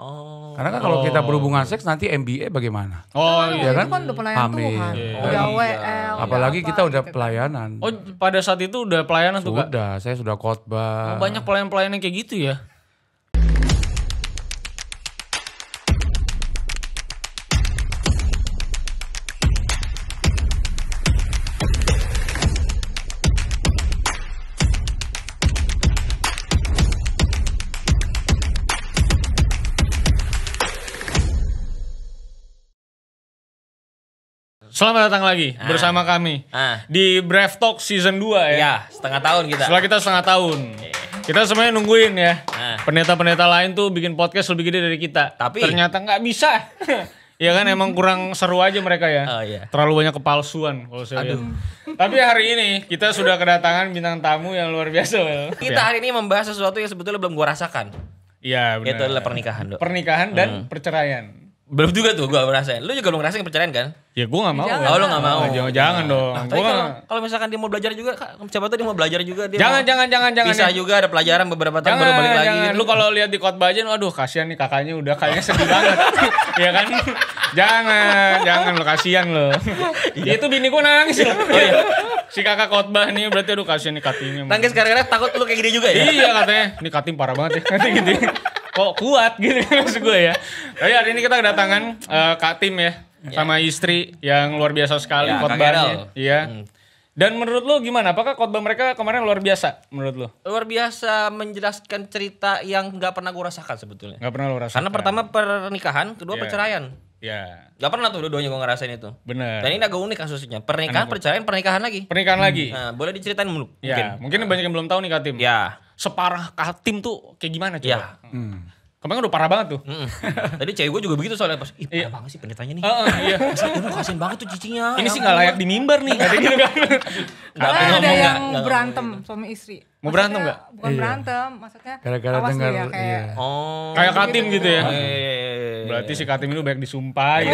Oh. Karena kan kalau oh. kita berhubungan seks nanti MBA bagaimana? Oh, iya ya kan? Itu iya, kan iya. iya, udah pelayanan Amin. Tuhan. Yeah. Udah oh, WL. Apalagi apa, kita udah gitu kan. pelayanan. Oh, pada saat itu udah pelayanan sudah, tuh Kak? Sudah, saya sudah khotbah. Oh, banyak pelayan-pelayan yang kayak gitu ya. Selamat datang lagi ah. bersama kami ah. di Brave Talk Season 2 ya. ya. setengah tahun kita. Setelah kita setengah tahun. Okay. Iya. Kita semuanya nungguin ya. Ah. Pendeta-pendeta ah. lain tuh bikin podcast lebih gede dari kita. Tapi ternyata nggak bisa. ya kan emang kurang seru aja mereka ya. Oh, iya. Terlalu banyak kepalsuan kalau saya Aduh. Tapi hari ini kita sudah kedatangan bintang tamu yang luar biasa. Well. Kita ya. hari ini membahas sesuatu yang sebetulnya belum gua rasakan. Iya benar. Itu adalah pernikahan, Dok. Pernikahan dan hmm. perceraian. Belum juga tuh gue ngerasain. Lu juga belum ngerasain kepercayaan kan? Ya gue gak mau. Jangan. Ya. Oh lu gak mau. Jangan, jangan, jangan nah, dong. Nah, gua kalau, misalkan dia mau belajar juga, siapa tuh dia mau belajar juga. Dia jangan, jangan, jangan, jangan. Bisa ya. juga ada pelajaran beberapa tahun jangan, baru balik jangan. lagi. Gitu. Lu kalau lihat di khotbah aja, waduh kasihan nih kakaknya udah kayaknya sedih banget. ya kan? jangan, jangan lu kasihan lo. Iya. Itu bini gue nangis Oh, iya. Si kakak khotbah nih berarti aduh kasihan nih katinya. Nangis karena takut lu kayak gini juga ya? iya katanya. Nih katim parah banget ya. Katanya gitu kok kuat gitu kan maksud gue ya. Tapi hari ini kita kedatangan uh, Kak Tim ya, ya. sama istri yang luar biasa sekali ya, khotbahnya. Iya. Hmm. Dan menurut lo gimana? Apakah khotbah mereka kemarin luar biasa menurut lo? Luar biasa menjelaskan cerita yang gak pernah gue rasakan sebetulnya. Gak pernah lo rasakan. Karena pertama pernikahan, kedua yeah. perceraian. Iya. Yeah. Gak pernah tuh dua-duanya gue ngerasain itu. Benar. Dan ini agak unik kasusnya. Pernikahan, Anak perceraian, pernikahan lagi. Pernikahan hmm. lagi. Nah, boleh diceritain dulu. Ya, mungkin, iya, mungkin banyak yang belum tahu nih Kak Katim. Ya separah Kaltim tuh kayak gimana coba? Ya. Hmm. Kemarin udah parah banget tuh. Mm Tadi cewek gue juga begitu soalnya pas, ih iya. parah iya. banget sih pendetanya nih. iya. Udah kasihan banget tuh cicinya. Ini ya sih gak layak di mimbar nih. Gak gitu kan. Gak ada yang berantem suami istri. Mau berantem gak? Bukan iya. berantem, maksudnya Gara-gara awas ya, kayak, iya. oh, kayak Katim gitu, ya. Iya, Berarti si Katim itu banyak disumpah ya.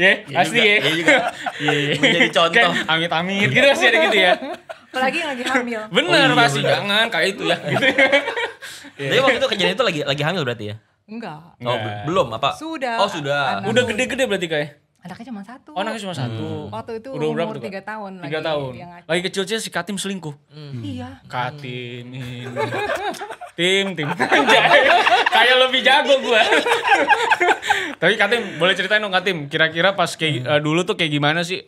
Iya, pasti ya. Iya juga. Menjadi contoh. Amit-amit gitu sih ada gitu ya apalagi yang lagi hamil bener oh, iya, jangan kayak itu ya iya. gitu. yeah. waktu itu kejadian itu lagi lagi hamil berarti ya enggak oh, yeah. belum apa sudah oh sudah anak udah gede-gede berarti kayak ya? anaknya cuma satu oh anaknya cuma hmm. satu waktu itu udah umur tiga tahun tiga tahun lagi kecil aja si Katim selingkuh hmm. iya Katim ini Tim Tim kayak lebih jago gue tapi Katim boleh ceritain dong Katim kira-kira pas kayak hmm. uh, dulu tuh kayak gimana sih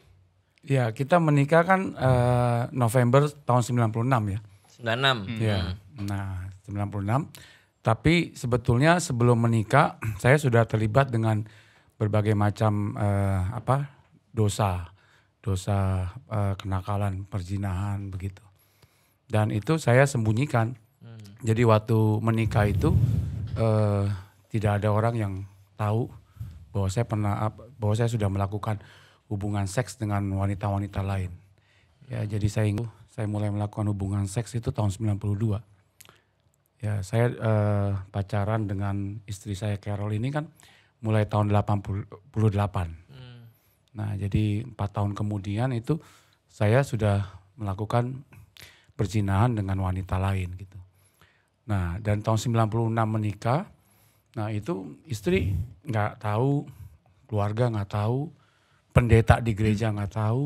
Ya, kita menikah kan uh, November tahun 96 ya. 96. Iya. Hmm. Nah, 96. Tapi sebetulnya sebelum menikah saya sudah terlibat dengan berbagai macam uh, apa? dosa. Dosa uh, kenakalan, perzinahan begitu. Dan itu saya sembunyikan. Hmm. Jadi waktu menikah itu uh, tidak ada orang yang tahu bahwa saya pernah bahwa saya sudah melakukan hubungan seks dengan wanita-wanita lain. Ya, jadi saya saya mulai melakukan hubungan seks itu tahun 92. Ya, saya eh, pacaran dengan istri saya Carol ini kan mulai tahun 88. Hmm. Nah, jadi empat tahun kemudian itu saya sudah melakukan perzinahan dengan wanita lain gitu. Nah, dan tahun 96 menikah. Nah, itu istri nggak tahu, keluarga nggak tahu, pendeta di gereja nggak hmm. tahu.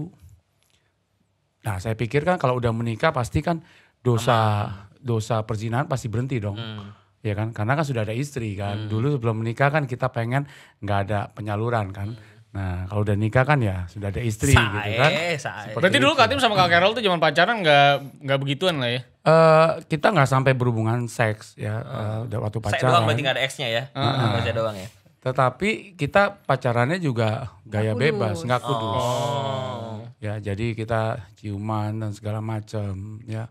Nah, saya pikir kan kalau udah menikah pasti kan dosa Aman. dosa perzinahan pasti berhenti dong. Hmm. Ya kan? Karena kan sudah ada istri kan. Hmm. Dulu sebelum menikah kan kita pengen nggak ada penyaluran kan. Hmm. Nah, kalau udah nikah kan ya sudah ada istri sae, gitu kan. Sae. Berarti dulu Katim sama Kak Carol tuh zaman pacaran nggak nggak begituan lah ya? uh, kita nggak sampai berhubungan seks ya uh, waktu pacaran. Saya doang berarti gak ada X-nya ya. Uh, ah. Saya doang ya. Tetapi kita pacarannya juga gaya nggak bebas, nggak kudus. Oh. Ya, jadi kita ciuman dan segala macam, ya.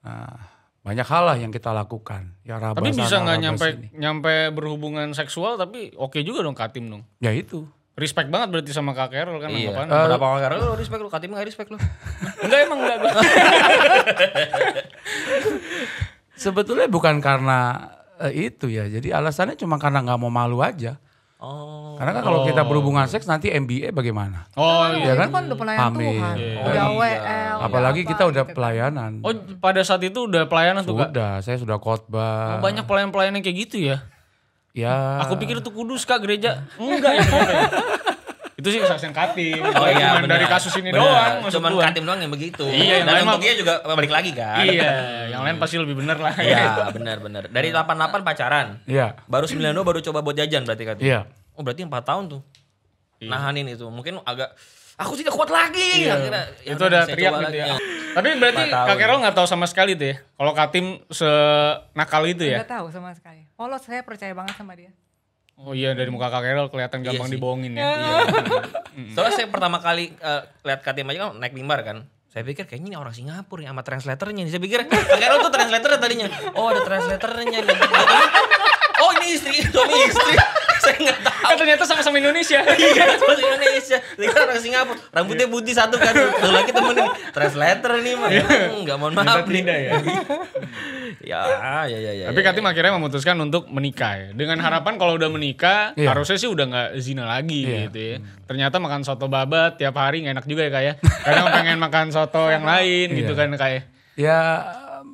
Nah, banyak hal lah yang kita lakukan ya raba tapi bisa nggak nyampe sini. nyampe berhubungan seksual tapi oke okay juga dong katim dong ya itu respect banget berarti sama kak Carol kan iya. anggapan uh, berapa kak Carol lo respect lo katim nggak respect lo enggak emang enggak sebetulnya bukan karena uh, itu ya. Jadi alasannya cuma karena nggak mau malu aja. Oh. Karena kan kalau oh. kita berhubungan seks nanti MBA bagaimana? Oh, kan iya ya kan? Itu kan udah pelayanan Tuhan. Iya. Iya. Apalagi apa, kita udah gitu kan. pelayanan. Oh, pada saat itu udah pelayanan sudah, tuh Kak? Sudah, saya sudah khotbah. Oh, banyak pelayan-pelayan kayak gitu ya? Ya. Aku pikir itu kudus Kak gereja. Enggak ya. Itu sih yang Katim. Oh iya, cuman dari kasus ini bener. doang. cuma gua. Katim doang yang begitu. Iya, yang Dan untuk dia juga balik lagi kan. Iya, yang lain pasti lebih bener lah. Iya, bener bener. Dari 88 pacaran. Iya. Baru 92 baru coba buat jajan berarti Katim. Iya. Oh berarti 4 tahun tuh. Iya. Nahanin itu. Mungkin agak aku tidak kuat lagi. Iya. Akhirnya, ya itu udah teriak gitu ya. Tapi berarti Kak Kero nggak tahu sama sekali tuh ya. Kalau Katim senakal itu ya. Gak tahu sama sekali. Kalau oh, saya percaya banget sama dia. Oh iya dari muka Kak Erol kelihatan iya gampang sih. dibohongin ya. iya. iya, iya. Soalnya saya pertama kali uh, lihat KTM aja kan naik mimbar kan. Saya pikir kayaknya ini orang Singapura nih sama translatornya. Saya pikir Kak Erol tuh translator tadinya. Oh ada translatornya nih. Gitu kan. oh ini istri, ini istri saya nggak kan tahu ternyata sama-sama Indonesia iya sama Indonesia Lihat orang Singapura rambutnya iya. putih satu kan Terus lagi temen nih translator nih mah iya. nggak mohon maaf nih ya ya ya ya, ya tapi ya, Katim ya. akhirnya memutuskan untuk menikah ya. dengan hmm. harapan kalau udah menikah yeah. harusnya sih udah nggak zina lagi yeah. gitu ya ternyata makan soto babat tiap hari nggak enak juga ya kayak ya. kadang pengen makan soto yang lain iya. gitu yeah. kan kayak ya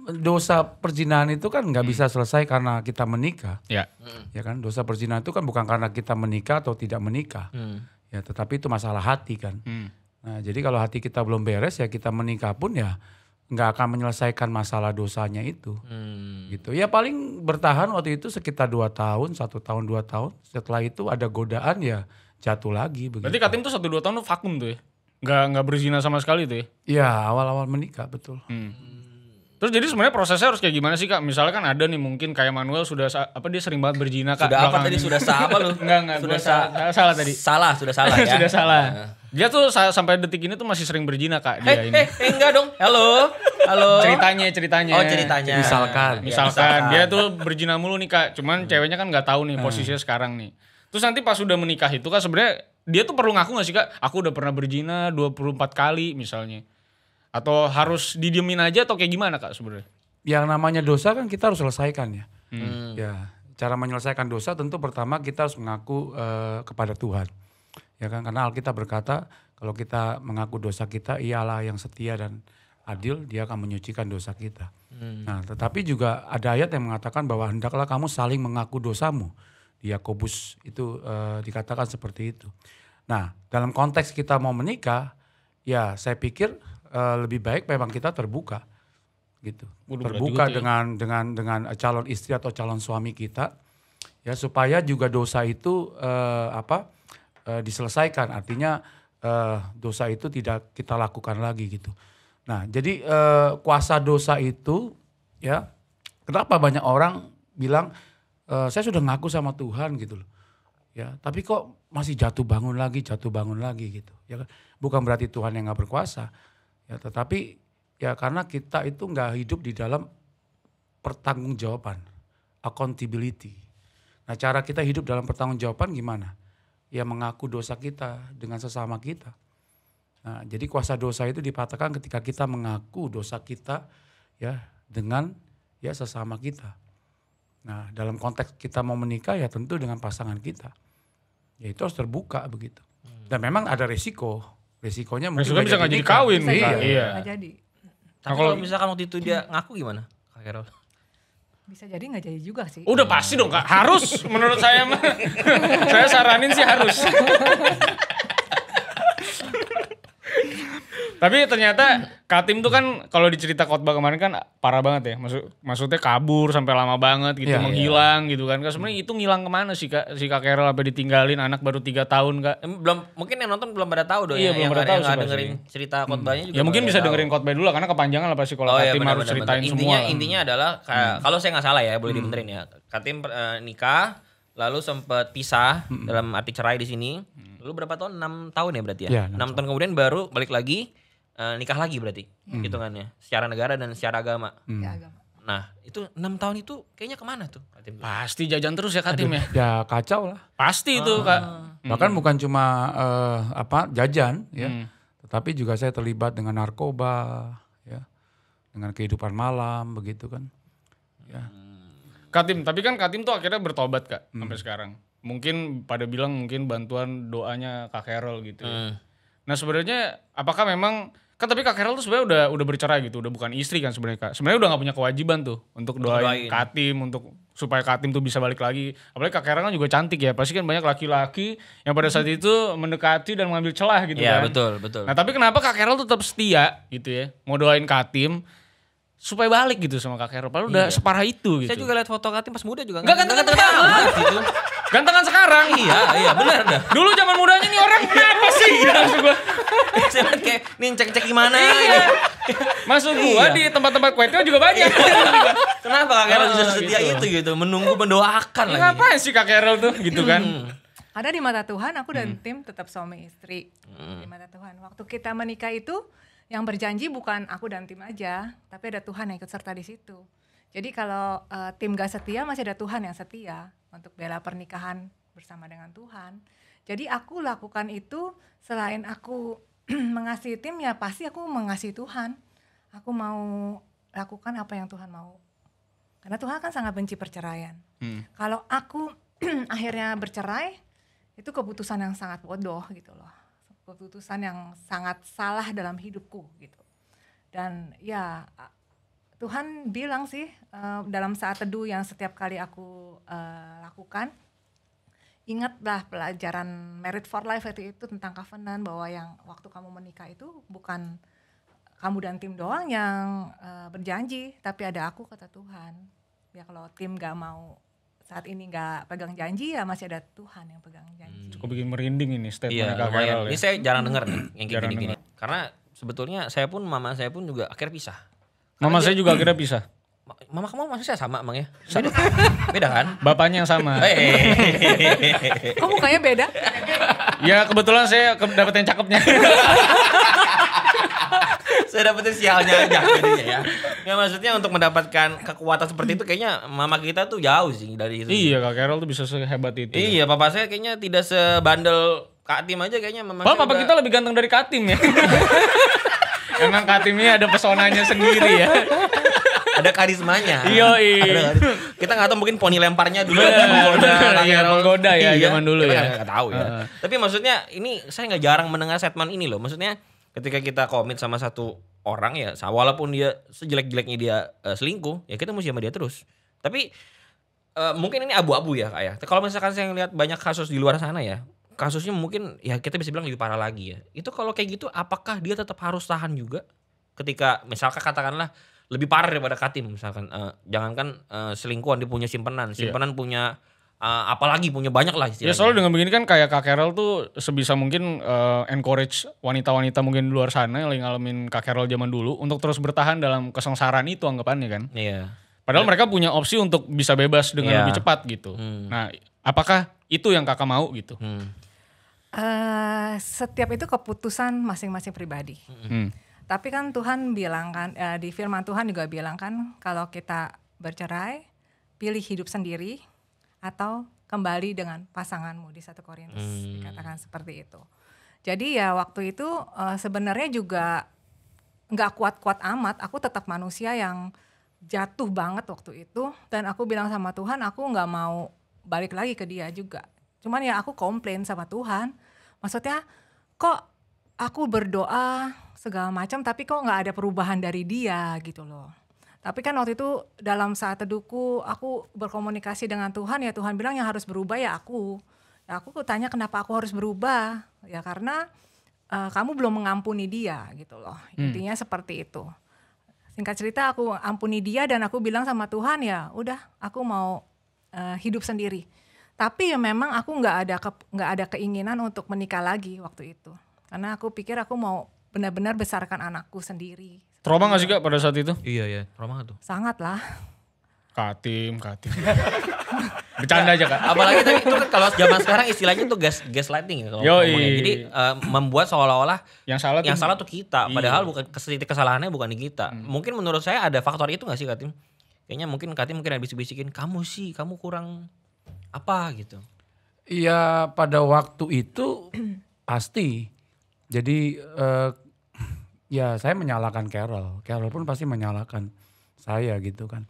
dosa perzinahan itu kan nggak hmm. bisa selesai karena kita menikah. Ya. Hmm. Ya kan dosa perzinahan itu kan bukan karena kita menikah atau tidak menikah. Hmm. Ya, tetapi itu masalah hati kan. Hmm. Nah, jadi kalau hati kita belum beres ya kita menikah pun ya nggak akan menyelesaikan masalah dosanya itu. Hmm. Gitu. Ya paling bertahan waktu itu sekitar dua tahun, satu tahun, dua tahun. Setelah itu ada godaan ya jatuh lagi. Begitu. Berarti Katim tuh satu dua tahun tuh vakum tuh ya? Nggak, nggak berzina sama sekali tuh ya? Iya awal-awal menikah betul. Hmm. hmm. Terus jadi sebenarnya prosesnya harus kayak gimana sih kak? Misalnya kan ada nih mungkin kayak Manuel sudah apa dia sering banget berjinak. kak. Sudah apa tadi? Sudah sah apa lu? enggak enggak. Sudah sa salah, salah tadi. Salah sudah salah ya. sudah salah. Dia tuh sa sampai detik ini tuh masih sering berjinak. kak dia hey, ini. Eh hey, enggak dong. Halo. Halo. Ceritanya ceritanya. Oh ceritanya. Misalkan. Iya, misalkan, ya, misalkan. dia tuh berjina mulu nih kak. Cuman hmm. ceweknya kan nggak tahu nih hmm. posisinya hmm. sekarang nih. Terus nanti pas sudah menikah itu kak sebenarnya dia tuh perlu ngaku gak sih kak? Aku udah pernah puluh 24 kali misalnya. Atau harus didiemin aja atau kayak gimana kak sebenarnya? Yang namanya dosa kan kita harus selesaikan ya. Hmm. Ya, cara menyelesaikan dosa tentu pertama kita harus mengaku uh, kepada Tuhan. Ya kan karena Alkitab berkata kalau kita mengaku dosa kita ialah yang setia dan adil dia akan menyucikan dosa kita. Hmm. Nah, tetapi juga ada ayat yang mengatakan bahwa hendaklah kamu saling mengaku dosamu. Di Yakobus itu e, dikatakan seperti itu. Nah, dalam konteks kita mau menikah, ya saya pikir Eh, lebih baik memang kita terbuka gitu. Udah terbuka ya. dengan ya. dengan dengan calon istri atau calon suami kita ya supaya juga dosa itu uh, apa uh, diselesaikan artinya uh, dosa itu tidak kita lakukan lagi gitu. Nah, jadi uh, kuasa dosa itu ya kenapa banyak orang bilang e, saya sudah ngaku sama Tuhan gitu loh. Ya, tapi kok masih jatuh bangun lagi, jatuh bangun lagi gitu. Ya kan? Bukan berarti Tuhan yang nggak berkuasa, Ya, tetapi ya karena kita itu nggak hidup di dalam pertanggungjawaban, accountability. Nah, cara kita hidup dalam pertanggungjawaban gimana? Ya mengaku dosa kita dengan sesama kita. Nah, jadi kuasa dosa itu dipatahkan ketika kita mengaku dosa kita ya dengan ya sesama kita. Nah, dalam konteks kita mau menikah ya tentu dengan pasangan kita. Ya itu harus terbuka begitu. Dan memang ada resiko Resikonya mungkin Resikonya bisa gak jadi kawin. Bisa iya. iya. Gak jadi. Tapi nah, kalau misalkan waktu itu dia hmm. ngaku gimana? Kak Carol. Bisa jadi nggak jadi juga sih. Udah pasti dong kak, harus menurut saya. saya saranin sih harus. Tapi ternyata Katim tuh kan kalau dicerita khotbah kemarin kan parah banget ya. Maksud maksudnya kabur sampai lama banget gitu ya, menghilang gitu kan. Kan sebenarnya itu ngilang kemana sih Kak si Kak Carol apa ditinggalin anak baru 3 tahun Kak. Belum mungkin yang nonton belum pada tahu dong iya, ya. Belum yang pada tahu yang dengerin sih. cerita hmm. khotbahnya hmm. juga. Ya mungkin bisa tahu. dengerin khotbah dulu karena kepanjangan lah pasti kalau oh, iya, Katim iya, harus ceritain bener. Intinya, semua. Intinya adalah hmm. kalau saya nggak salah ya boleh hmm. dibenerin ya. Katim uh, nikah lalu sempat pisah hmm. dalam arti cerai di sini. Lalu hmm. berapa tahun? 6 tahun ya berarti ya. ya 6, tahun kemudian baru balik lagi uh, nikah lagi berarti hmm. hitungannya secara negara dan secara agama. Hmm. Nah itu enam tahun itu kayaknya kemana tuh? Katim? Pasti jajan terus ya Katim Aduh, ya? Ya kacau lah. Pasti ah. itu kak. Hmm. Bahkan bukan cuma uh, apa jajan ya, hmm. tetapi juga saya terlibat dengan narkoba ya, dengan kehidupan malam begitu kan. Ya. Hmm. Katim, tapi kan Katim tuh akhirnya bertobat kak hmm. sampai sekarang. Mungkin pada bilang mungkin bantuan doanya Kak Carol gitu. Ya. Hmm. Nah sebenarnya apakah memang kan tapi Kak Carol tuh sebenarnya udah udah bercerai gitu, udah bukan istri kan sebenarnya Kak. Sebenarnya udah nggak punya kewajiban tuh untuk doain, doain. Katim untuk supaya Katim tuh bisa balik lagi. Apalagi Kak Carol kan juga cantik ya. Pasti kan banyak laki-laki yang pada saat itu mendekati dan mengambil celah gitu ya, kan. betul, betul. Nah, tapi kenapa Kak Carol tetap setia gitu ya? Mau doain Katim, supaya balik gitu sama kakak Eropa. Lu iya. udah separah itu gitu. Saya juga lihat foto Katim pas muda juga. Enggak ganteng ganteng banget gitu. Gantengan sekarang. iya, iya benar dah. Dulu zaman mudanya nih orang apa sih? Langsung iya, gua. kayak nih cek-cek gimana iya. Gitu. Masuk gua iya. di tempat-tempat kuetil juga banyak. Iya, Kenapa Kak Erol oh, bisa setia gitu. itu gitu? Menunggu mendoakan ya, lagi. Ngapain sih Kak Erol tuh gitu kan? Hmm. Ada di mata Tuhan aku dan hmm. tim tetap suami istri. Hmm. Di mata Tuhan. Waktu kita menikah itu yang berjanji bukan aku dan tim aja, tapi ada Tuhan yang ikut serta di situ. Jadi kalau uh, tim gak setia masih ada Tuhan yang setia untuk bela pernikahan bersama dengan Tuhan. Jadi aku lakukan itu selain aku mengasihi tim ya pasti aku mengasihi Tuhan. Aku mau lakukan apa yang Tuhan mau. Karena Tuhan kan sangat benci perceraian. Hmm. Kalau aku akhirnya bercerai itu keputusan yang sangat bodoh gitu loh keputusan yang sangat salah dalam hidupku gitu. Dan ya Tuhan bilang sih uh, dalam saat teduh yang setiap kali aku uh, lakukan, ingatlah pelajaran Merit for Life itu, itu tentang covenant bahwa yang waktu kamu menikah itu bukan kamu dan tim doang yang uh, berjanji, tapi ada aku kata Tuhan. Ya kalau tim gak mau saat ini nggak pegang janji ya masih ada Tuhan yang pegang janji. Hmm. Cukup bikin merinding ini statement iya, Kak Ini ya. saya jarang dengar nih yang kayak gini-gini. Karena sebetulnya saya pun mama saya pun juga akhirnya pisah. Karena mama dia, saya juga akhirnya pisah. Mama kamu maksudnya sama emang ya? Beda, beda kan? Bapaknya yang sama. Kok mukanya beda? ya kebetulan saya ke dapet yang cakepnya. saya dapetin sialnya aja jadinya ya. ya. maksudnya untuk mendapatkan kekuatan seperti itu kayaknya mama kita tuh jauh sih dari itu. Iya, Kak Carol tuh bisa sehebat itu. Ya. Iya, papa saya kayaknya tidak sebandel Kak Tim aja kayaknya mama Papa, papa kita lebih ganteng dari Kak Tim ya. Emang ini ada pesonanya sendiri ya ada karismanya. Iya, iya. kita nggak tahu mungkin poni lemparnya dulu yeah, menggoda, iya, menggoda ya iya, zaman dulu kita ya. Kan gak tahu ya. Uh. Tapi maksudnya ini saya nggak jarang mendengar statement ini loh. Maksudnya ketika kita komit sama satu orang ya walaupun dia sejelek-jeleknya dia uh, selingkuh ya kita mesti sama dia terus tapi uh, mungkin ini abu-abu ya kayak ya. kalau misalkan saya lihat banyak kasus di luar sana ya kasusnya mungkin ya kita bisa bilang lebih parah lagi ya itu kalau kayak gitu apakah dia tetap harus tahan juga ketika misalkan katakanlah lebih parah daripada Katim misalkan uh, jangankan uh, selingkuhan dia punya simpenan iya. simpenan yeah. punya uh, apalagi punya banyak lah istilahnya. Ya soalnya dengan begini kan kayak Kak Carol tuh sebisa mungkin uh, encourage wanita-wanita mungkin di luar sana yang lagi ngalamin Kak Carol zaman dulu untuk terus bertahan dalam kesengsaraan itu anggapannya kan. Iya. Padahal ya. mereka punya opsi untuk bisa bebas dengan ya. lebih cepat gitu. Hmm. Nah, apakah itu yang kakak mau gitu? Hmm. Uh, setiap itu keputusan masing-masing pribadi. Hmm. hmm. Tapi kan Tuhan bilang kan uh, di firman Tuhan juga bilang kan kalau kita bercerai pilih hidup sendiri atau kembali dengan pasanganmu di satu Korintus hmm. dikatakan seperti itu. Jadi ya waktu itu uh, sebenarnya juga nggak kuat-kuat amat. Aku tetap manusia yang jatuh banget waktu itu dan aku bilang sama Tuhan aku nggak mau balik lagi ke dia juga. Cuman ya aku komplain sama Tuhan. Maksudnya kok aku berdoa segala macam tapi kok nggak ada perubahan dari dia gitu loh. Tapi kan waktu itu dalam saat teduhku aku berkomunikasi dengan Tuhan ya Tuhan bilang yang harus berubah ya aku. Ya aku tanya kenapa aku harus berubah? Ya karena uh, kamu belum mengampuni dia gitu loh. Hmm. Intinya seperti itu. Singkat cerita aku ampuni dia dan aku bilang sama Tuhan ya udah aku mau uh, hidup sendiri. Tapi ya memang aku nggak ada nggak ada keinginan untuk menikah lagi waktu itu. Karena aku pikir aku mau benar-benar besarkan anakku sendiri Trauma gak sih kak pada saat itu? Iya ya, trauma tuh. Sangat lah. Katim, Katim. Bercanda aja kak. Apalagi tadi itu kan kalau zaman sekarang istilahnya tuh gas gaslighting gitu. Ya, Yo, Jadi uh, membuat seolah-olah yang salah yang tuh, salah tuh kita, iya. padahal bukan titik kesalahannya bukan di kita. Hmm. Mungkin menurut saya ada faktor itu gak sih Katim? Kayaknya mungkin Katim mungkin ada bisik-bisikin kamu sih, kamu kurang apa gitu. Iya pada waktu itu pasti. Jadi uh, ya saya menyalahkan Carol. Carol pun pasti menyalahkan saya gitu kan.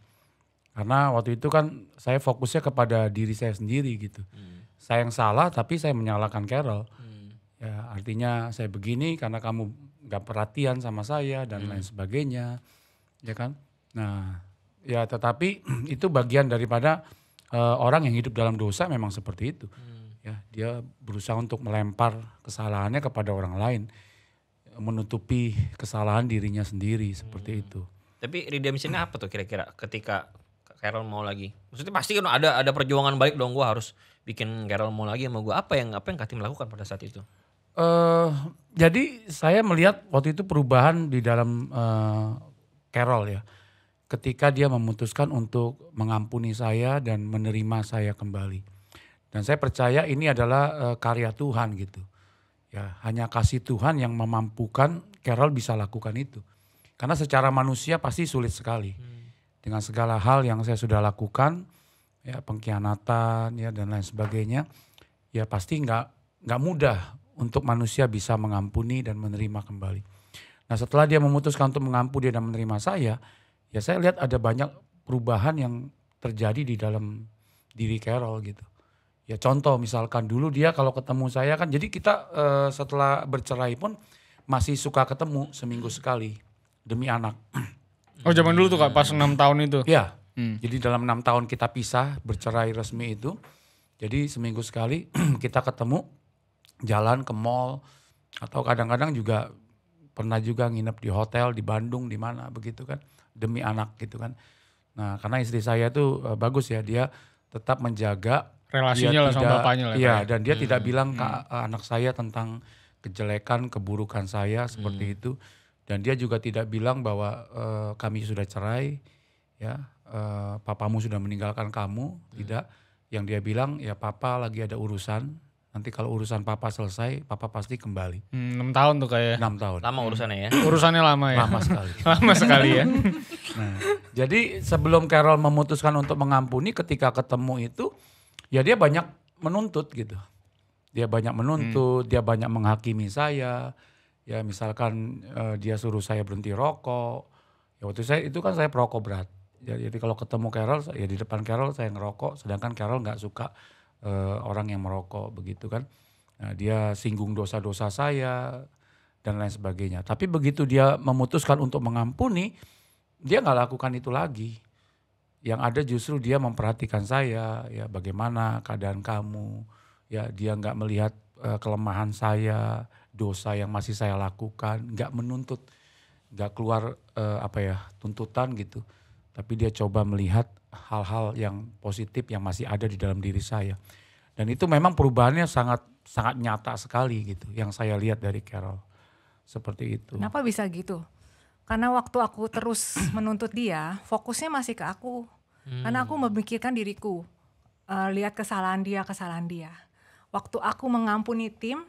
Karena waktu itu kan saya fokusnya kepada diri saya sendiri gitu. Hmm. Saya yang salah tapi saya menyalahkan Carol. Hmm. Ya artinya saya begini karena kamu gak perhatian sama saya dan hmm. lain sebagainya. Ya kan? Nah, ya tetapi itu bagian daripada uh, orang yang hidup dalam dosa memang seperti itu. Hmm. Ya, dia berusaha untuk melempar kesalahannya kepada orang lain menutupi kesalahan dirinya sendiri seperti itu. Tapi redemptionnya apa tuh kira-kira ketika Carol mau lagi? Maksudnya pasti kan ada ada perjuangan balik dong gue harus bikin Carol mau lagi sama gue. Apa yang apa yang Katim lakukan pada saat itu? Uh, jadi saya melihat waktu itu perubahan di dalam uh, Carol ya. Ketika dia memutuskan untuk mengampuni saya dan menerima saya kembali. Dan saya percaya ini adalah uh, karya Tuhan gitu. Ya, hanya kasih Tuhan yang memampukan Carol bisa lakukan itu. Karena secara manusia pasti sulit sekali. Hmm. Dengan segala hal yang saya sudah lakukan, ya pengkhianatan ya dan lain sebagainya, ya pasti nggak nggak mudah untuk manusia bisa mengampuni dan menerima kembali. Nah, setelah dia memutuskan untuk mengampuni dan menerima saya, ya saya lihat ada banyak perubahan yang terjadi di dalam diri Carol gitu. Ya contoh misalkan dulu dia kalau ketemu saya kan, jadi kita uh, setelah bercerai pun masih suka ketemu seminggu hmm. sekali demi anak. Oh zaman dulu tuh kak pas enam tahun itu? Iya. Hmm. Jadi dalam enam tahun kita pisah bercerai resmi itu, jadi seminggu sekali kita ketemu jalan ke mall atau kadang-kadang juga pernah juga nginep di hotel di Bandung di mana begitu kan demi anak gitu kan. Nah karena istri saya tuh eh, bagus ya dia tetap menjaga relasinya iya, lah sama bapaknya lah. Iya, dan dia hmm. tidak hmm, bilang ke hmm. Eh, anak saya tentang kejelekan, keburukan saya seperti hmm. itu. Dan dia juga tidak bilang bahwa uh, kami sudah cerai, ya, uh, papamu sudah meninggalkan kamu, hmm. tidak. Yang dia bilang ya papa lagi ada urusan, nanti kalau urusan papa selesai, papa pasti kembali. Hmm, 6 tahun tuh kayak. 6 ya? tahun. Lama urusannya ya. urusannya lama ya. Lama sekali. lama sekali ya. nah, jadi sebelum Carol memutuskan untuk mengampuni ketika ketemu itu, ya dia banyak menuntut gitu. Dia banyak menuntut, hmm. dia banyak menghakimi saya. Ya misalkan uh, dia suruh saya berhenti rokok. Ya waktu saya itu kan saya perokok berat. Ya, jadi, kalau ketemu Carol ya di depan Carol saya ngerokok, sedangkan Carol nggak suka uh, orang yang merokok begitu kan. Nah, dia singgung dosa-dosa saya dan lain sebagainya. Tapi begitu dia memutuskan untuk mengampuni, dia nggak lakukan itu lagi yang ada justru dia memperhatikan saya ya bagaimana keadaan kamu ya dia nggak melihat uh, kelemahan saya dosa yang masih saya lakukan nggak menuntut nggak keluar uh, apa ya tuntutan gitu tapi dia coba melihat hal-hal yang positif yang masih ada di dalam diri saya dan itu memang perubahannya sangat sangat nyata sekali gitu yang saya lihat dari Carol seperti itu kenapa bisa gitu karena waktu aku terus menuntut dia, fokusnya masih ke aku. Hmm. Karena aku memikirkan diriku, uh, lihat kesalahan dia, kesalahan dia. Waktu aku mengampuni tim,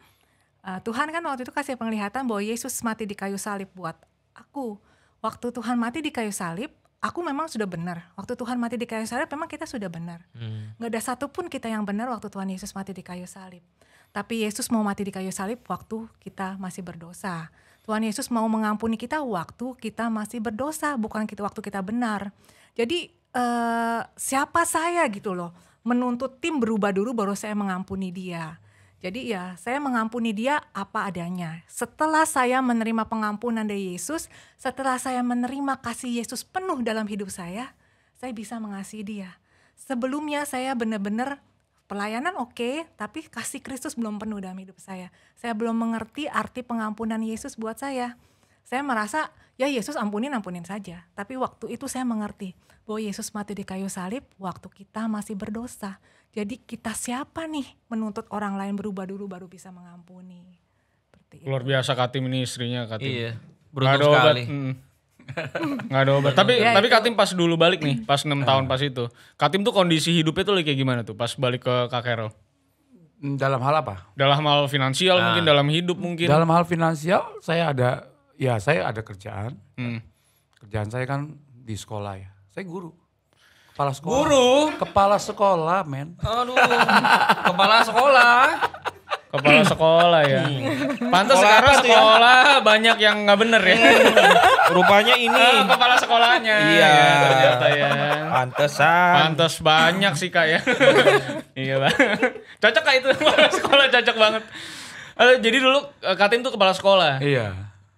uh, Tuhan kan waktu itu kasih penglihatan bahwa Yesus mati di kayu salib buat aku. Waktu Tuhan mati di kayu salib, aku memang sudah benar. Waktu Tuhan mati di kayu salib, memang kita sudah benar. Hmm. Gak ada satupun kita yang benar waktu Tuhan Yesus mati di kayu salib. Tapi Yesus mau mati di kayu salib waktu kita masih berdosa. Tuhan Yesus mau mengampuni kita waktu kita masih berdosa, bukan kita waktu kita benar. Jadi uh, siapa saya gitu loh, menuntut tim berubah dulu baru saya mengampuni dia. Jadi ya saya mengampuni dia apa adanya. Setelah saya menerima pengampunan dari Yesus, setelah saya menerima kasih Yesus penuh dalam hidup saya, saya bisa mengasihi dia. Sebelumnya saya benar-benar pelayanan oke, okay, tapi kasih Kristus belum penuh dalam hidup saya. Saya belum mengerti arti pengampunan Yesus buat saya. Saya merasa, ya Yesus ampunin, ampunin saja. Tapi waktu itu saya mengerti bahwa Yesus mati di kayu salib waktu kita masih berdosa. Jadi kita siapa nih menuntut orang lain berubah dulu baru bisa mengampuni. Seperti Luar itu. biasa Katim ini istrinya Katim. Iya, beruntung sekali. Obat, hmm nggak ada obat. tapi tapi ya, Katim pas dulu balik nih, pas 6 tahun pas nah. itu. Katim tuh kondisi hidupnya tuh kayak gimana tuh pas balik ke Kakero? Hmm, dalam hal apa? Dalam hal finansial nah. mungkin, dalam hidup mungkin. Dalam hal finansial saya ada, ya saya ada kerjaan. Hmm. Kerjaan saya kan di sekolah ya. Saya guru. Kepala sekolah. Guru? Kepala sekolah men. Aduh, kepala sekolah. Kepala sekolah ya. Iya. Pantas sekarang ya? sekolah ya? banyak yang nggak bener ya. Rupanya ini. Oh, kepala sekolahnya. Iya. iya. Ternyata ya. Pantesan. Pantes banyak sih kak ya. iya bang. Cocok kak itu kepala sekolah cocok banget. Jadi dulu eh, Katim tuh kepala sekolah. Iya.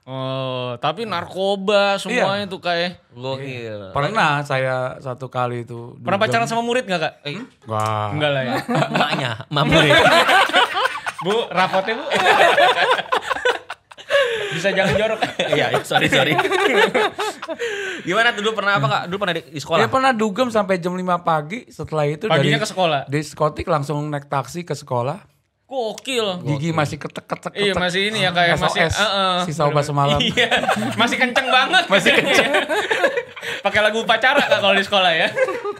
Oh, tapi narkoba semuanya iya. tuh kayak. Gokil. Ya. Iya. Pernah saya satu kali itu. Pernah pacaran sama murid gak kak? Eh? Enggak. Enggak lah ya. Maknya, mak murid. Bu, rapotnya Bu. Bisa jangan jorok. Iya, iya sorry, sorry. Gimana tuh dulu pernah apa kak? Dulu pernah di, sekolah? Dia pernah dugem sampai jam 5 pagi. Setelah itu Paginya dari, ke sekolah? Di diskotik langsung naik taksi ke sekolah. Gokil. Gigi masih ketek ketek. ketek. Iya masih ini ya kayak SOS. Ya, masih uh, uh, sisa obat semalam. Iya. Masih kenceng banget. masih kenceng. Pakai lagu upacara kak kalau di sekolah ya.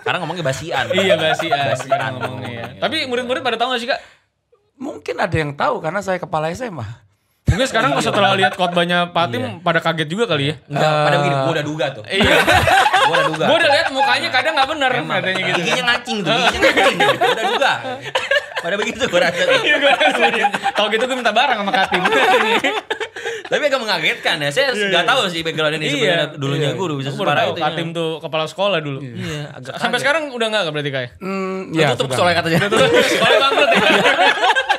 Karena ngomongnya basian. iya basian. basian ngomongnya. Ya. Tapi murid-murid pada tahu gak sih kak? Mungkin ada yang tahu karena saya kepala SMA. Mungkin sekarang iya. setelah lihat khotbahnya Tim iya. pada kaget juga kali ya. Enggak, uh, pada begini, gua udah duga tuh. Iya. gua udah duga. gua udah lihat mukanya kadang gak bener. Emang, adanya gitu. Giginya ngacing tuh, giginya ngacing. gua udah duga. Pada begitu gua rasa. Iya rasa. Kalau gitu gua minta barang sama Kak Tim, Tapi agak mengagetkan ya. Saya iya, nggak iya. tahu sih background ini sebenarnya dulunya iya. guru bisa separah itu. Ya. Tim tuh kepala sekolah dulu. Iya, agak Sampai sekarang udah nggak berarti kayak? Hmm, ya, tutup sekolah katanya. Tutup sekolah bangkrut ya.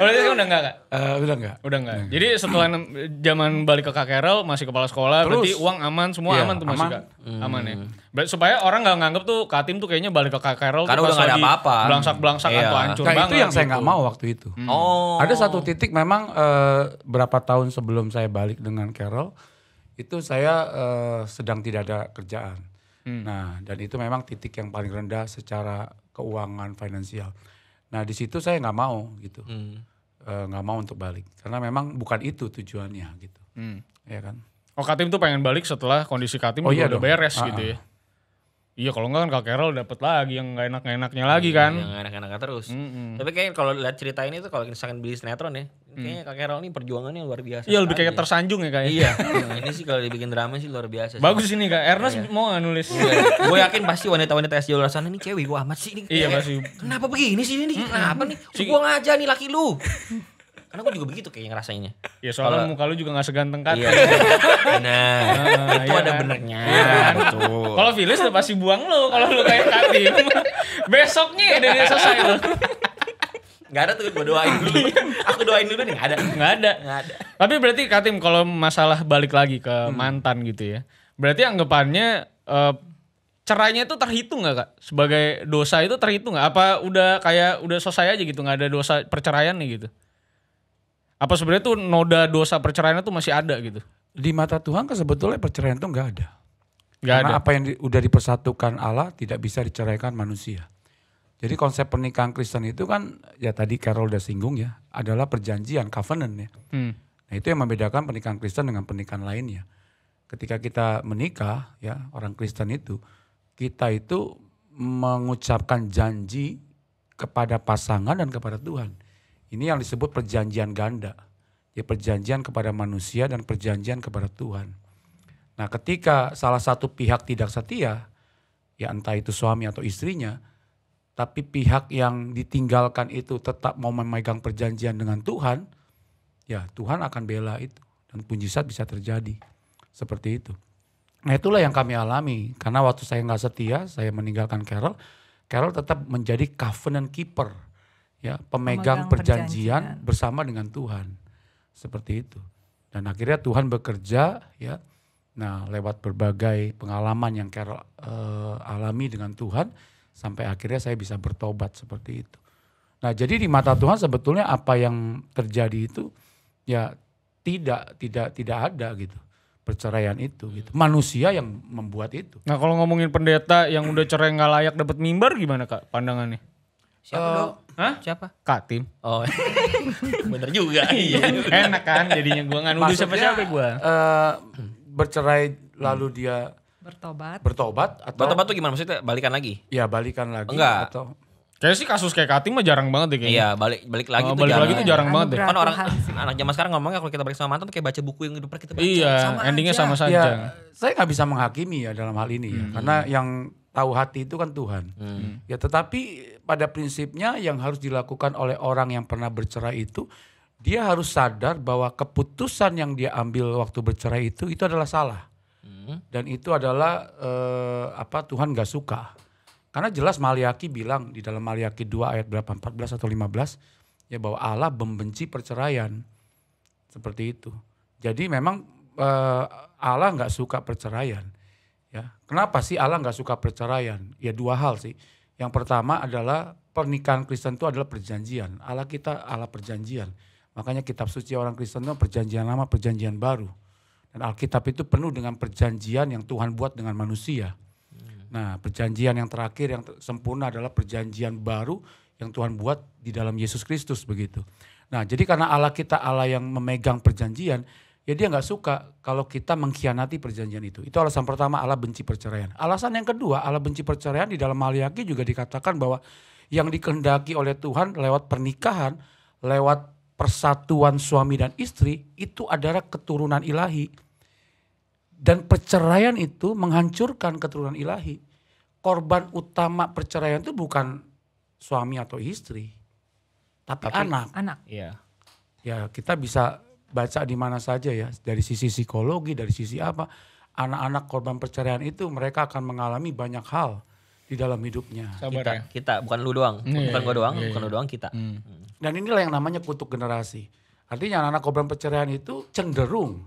Oh, Kalau itu udah enggak kak? Uh, udah enggak. Udah enggak. Jadi setelah zaman balik ke Kak Carol, masih kepala sekolah, Terus, berarti uang aman, semua yeah, aman tuh masih aman. Hmm. Aman ya. Ber supaya orang nggak nganggep tuh Katim tuh kayaknya balik ke Kak Carol Karena udah ada apa-apa. Belangsak-belangsak yeah. atau hancur nah, banget. itu yang gitu. saya nggak gitu. mau waktu itu. Hmm. Oh. Ada satu titik memang uh, berapa tahun sebelum saya balik dengan Carol, itu saya uh, sedang tidak ada kerjaan. Hmm. Nah, dan itu memang titik yang paling rendah secara keuangan finansial. Nah di situ saya nggak mau gitu, hmm. Eh, nggak hmm. e, mau untuk balik karena memang bukan itu tujuannya gitu, hmm. ya kan. Oh Katim tuh pengen balik setelah kondisi Katim oh, iya udah dong. beres A ah, -a. gitu ya. Ah. Iya kalau enggak kan Kak Carol dapet lagi yang gak enak-enaknya lagi iya, kan. Yang enak-enaknya terus. Mm -hmm. Tapi kayaknya kalau lihat cerita ini tuh kalau misalkan beli sinetron ya, Hmm. Kayaknya Kak Carol ini perjuangannya luar biasa. Iya lebih kayak ya. tersanjung ya kayaknya. Iya, iya. ini sih kalau dibikin drama sih luar biasa. Sih. Bagus ini Kak. Ernest iya. mau nulis? Iya. gue yakin pasti wanita-wanita SD luar sana ini cewek gue amat sih ini. Iya pasti. Kenapa begini sih ini? Kenapa nih? Si... Gue ngajak nih laki lu. Karena gue juga begitu kayaknya ngerasainnya. Iya soalnya Kalo, muka lu juga gak seganteng kan. Iya. nah, nah, itu iya ada kan? benernya. Iya Kalau Phyllis udah pasti buang lu. Kalau lu kayak tadi. Besoknya ya dari selesai lu. Gak ada tuh gue doain dulu. Iya. Aku doain dulu nih, gak ada. Gak ada. Gak ada. Tapi berarti Katim kalau masalah balik lagi ke hmm. mantan gitu ya. Berarti anggapannya uh, cerainya itu terhitung gak kak? Sebagai dosa itu terhitung gak? Apa udah kayak udah selesai aja gitu gak ada dosa perceraian nih gitu? Apa sebenarnya tuh noda dosa perceraian itu masih ada gitu? Di mata Tuhan kan sebetulnya perceraian itu gak ada. Gak Karena ada. apa yang di, udah dipersatukan Allah tidak bisa diceraikan manusia. Jadi konsep pernikahan Kristen itu kan ya tadi Carol udah singgung ya, adalah perjanjian covenant ya. Hmm. Nah, itu yang membedakan pernikahan Kristen dengan pernikahan lainnya. Ketika kita menikah ya, orang Kristen itu kita itu mengucapkan janji kepada pasangan dan kepada Tuhan. Ini yang disebut perjanjian ganda. Ya perjanjian kepada manusia dan perjanjian kepada Tuhan. Nah, ketika salah satu pihak tidak setia, ya entah itu suami atau istrinya, tapi pihak yang ditinggalkan itu tetap mau memegang perjanjian dengan Tuhan, ya Tuhan akan bela itu dan punjisat bisa terjadi seperti itu. Nah itulah yang kami alami karena waktu saya nggak setia, saya meninggalkan Carol, Carol tetap menjadi covenant keeper, ya pemegang, pemegang perjanjian, perjanjian bersama dengan Tuhan seperti itu. Dan akhirnya Tuhan bekerja, ya. Nah lewat berbagai pengalaman yang Carol uh, alami dengan Tuhan sampai akhirnya saya bisa bertobat seperti itu. Nah, jadi di mata Tuhan sebetulnya apa yang terjadi itu ya tidak tidak tidak ada gitu perceraian itu gitu. Manusia yang membuat itu. Nah, kalau ngomongin pendeta yang udah cerai nggak layak dapat mimbar gimana Kak pandangannya? Siapa uh, dong? Hah? Siapa? Katim. Oh. Bener juga. iya. Enak kan jadinya gua nggak nuduh siapa-siapa gua. Uh, bercerai lalu dia Bertobat. Bertobat atau Bertobat tuh gimana maksudnya? Balikan lagi? Ya, balikan lagi Enggak. atau Kayaknya sih kasus kayak Kating mah jarang banget deh kayaknya. Iya, balik balik lagi oh, tuh balik jarang. lagi tuh jarang ya, banget deh. Kan orang anak zaman sekarang ngomongnya kalau kita balik sama mantan tuh kayak baca buku yang hidup kita baca. Iya, sama endingnya aja. sama saja. Ya, saya nggak bisa menghakimi ya dalam hal ini ya, hmm. karena yang tahu hati itu kan Tuhan. Hmm. Ya, tetapi pada prinsipnya yang harus dilakukan oleh orang yang pernah bercerai itu dia harus sadar bahwa keputusan yang dia ambil waktu bercerai itu itu adalah salah. Hmm. Dan itu adalah eh, apa Tuhan gak suka. Karena jelas Maliaki bilang di dalam Maliaki 2 ayat berapa 14 atau 15 ya bahwa Allah membenci perceraian. Seperti itu. Jadi memang eh, Allah gak suka perceraian. Ya, kenapa sih Allah gak suka perceraian? Ya dua hal sih. Yang pertama adalah pernikahan Kristen itu adalah perjanjian. Allah kita Allah perjanjian. Makanya kitab suci orang Kristen itu perjanjian lama, perjanjian baru. Dan Alkitab itu penuh dengan perjanjian yang Tuhan buat dengan manusia. Nah, perjanjian yang terakhir yang sempurna adalah perjanjian baru yang Tuhan buat di dalam Yesus Kristus begitu. Nah, jadi karena Allah kita Allah yang memegang perjanjian, ya dia nggak suka kalau kita mengkhianati perjanjian itu. Itu alasan pertama Allah benci perceraian. Alasan yang kedua, Allah benci perceraian di dalam Maliaki juga dikatakan bahwa yang dikehendaki oleh Tuhan lewat pernikahan, lewat persatuan suami dan istri itu adalah keturunan ilahi. Dan perceraian itu menghancurkan keturunan ilahi. Korban utama perceraian itu bukan suami atau istri, tapi, tapi anak. Anak. Iya. Ya, kita bisa baca di mana saja ya, dari sisi psikologi, dari sisi apa. Anak-anak korban perceraian itu mereka akan mengalami banyak hal di dalam hidupnya. Sabar kita, ya. kita bukan lu doang, hmm, bukan iya, gua doang, iya, bukan lu iya. doang kita. Hmm. hmm. Dan inilah yang namanya kutuk generasi. Artinya anak-anak korban perceraian itu cenderung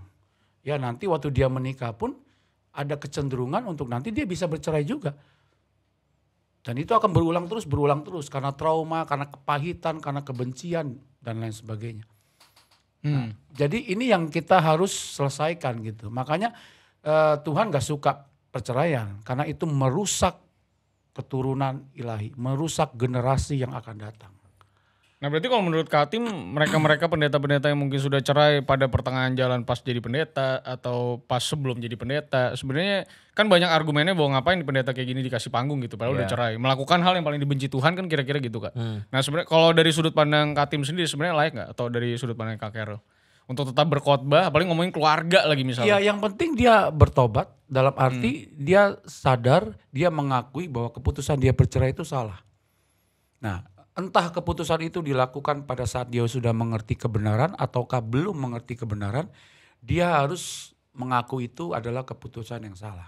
ya nanti waktu dia menikah pun ada kecenderungan untuk nanti dia bisa bercerai juga. Dan itu akan berulang terus, berulang terus karena trauma, karena kepahitan, karena kebencian dan lain sebagainya. Nah, hmm. Jadi ini yang kita harus selesaikan gitu. Makanya eh, Tuhan gak suka perceraian karena itu merusak keturunan ilahi, merusak generasi yang akan datang. Nah berarti kalau menurut Katim mereka-mereka pendeta-pendeta yang mungkin sudah cerai pada pertengahan jalan pas jadi pendeta atau pas sebelum jadi pendeta sebenarnya kan banyak argumennya bahwa ngapain pendeta kayak gini dikasih panggung gitu padahal yeah. udah iya. cerai melakukan hal yang paling dibenci Tuhan kan kira-kira gitu kak. Hmm. Nah sebenarnya kalau dari sudut pandang Katim sendiri sebenarnya layak nggak atau dari sudut pandang Kak Carol? untuk tetap berkhotbah paling ngomongin keluarga lagi misalnya. Ya, yang penting dia bertobat dalam arti hmm. dia sadar, dia mengakui bahwa keputusan dia bercerai itu salah. Nah, entah keputusan itu dilakukan pada saat dia sudah mengerti kebenaran ataukah belum mengerti kebenaran, dia harus mengaku itu adalah keputusan yang salah.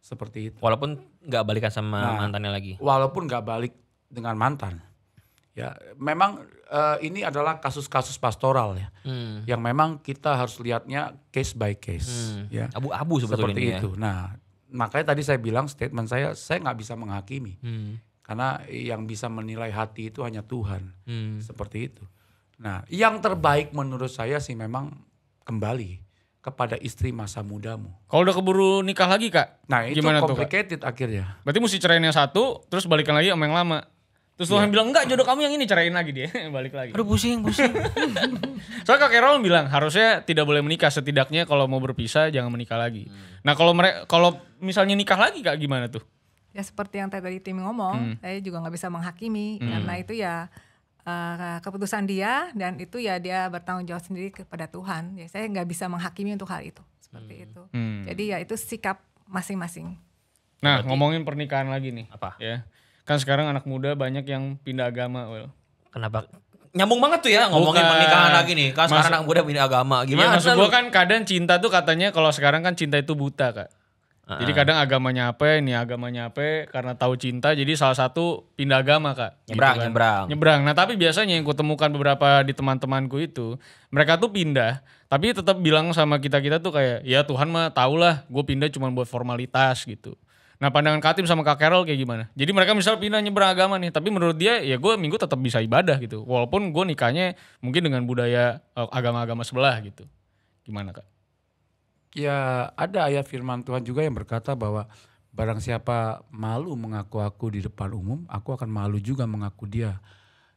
Seperti itu. Walaupun nggak balikan sama nah, mantannya lagi. Walaupun nggak balik dengan mantan. Ya, memang uh, ini adalah kasus-kasus pastoral ya. Hmm. Yang memang kita harus lihatnya case by case hmm. ya. Abu-abu Seperti ini, ya. itu. Ya. Nah, makanya tadi saya bilang statement saya saya nggak bisa menghakimi. Hmm karena yang bisa menilai hati itu hanya Tuhan. Hmm. Seperti itu. Nah, yang terbaik menurut saya sih memang kembali kepada istri masa mudamu. Kalau udah keburu nikah lagi kak, nah itu gimana complicated tuh, kak? akhirnya. Berarti mesti cerain yang satu, terus balikan lagi sama yang lama. Terus Tuhan Tuhan iya. bilang enggak jodoh kamu yang ini cerain lagi dia, balik lagi. Aduh pusing, pusing. Soalnya kak Erol bilang harusnya tidak boleh menikah, setidaknya kalau mau berpisah jangan menikah lagi. Hmm. Nah kalau mereka kalau misalnya nikah lagi kak gimana tuh? Ya seperti yang tadi Tim ngomong, hmm. saya juga nggak bisa menghakimi hmm. karena itu ya uh, keputusan dia dan itu ya dia bertanggung jawab sendiri kepada Tuhan. Ya saya nggak bisa menghakimi untuk hal itu seperti hmm. itu. Hmm. Jadi ya itu sikap masing-masing. Nah Berarti, ngomongin pernikahan lagi nih. Apa? Ya kan sekarang anak muda banyak yang pindah agama. Well. Kenapa? Nyambung banget tuh ya ngomongin pernikahan lagi nih. Kan sekarang anak muda pindah agama. Iya, Gimana? Ya, maksud gue kan kadang cinta tuh katanya kalau sekarang kan cinta itu buta kak. Jadi kadang agamanya apa, ini agamanya apa, karena tahu cinta jadi salah satu pindah agama kak. Gitu nyebrang, gitu kan. nyebrang. Nyebrang. Nah tapi biasanya yang kutemukan beberapa di teman-temanku itu, mereka tuh pindah, tapi tetap bilang sama kita-kita tuh kayak, ya Tuhan mah tau lah, gue pindah cuma buat formalitas gitu. Nah pandangan Katim sama Kak Carol kayak gimana? Jadi mereka misal pindah nyebrang agama nih, tapi menurut dia ya gue minggu tetap bisa ibadah gitu. Walaupun gue nikahnya mungkin dengan budaya eh, agama-agama sebelah gitu. Gimana kak? ya ada ayat firman Tuhan juga yang berkata bahwa barang siapa malu mengaku aku di depan umum, aku akan malu juga mengaku dia.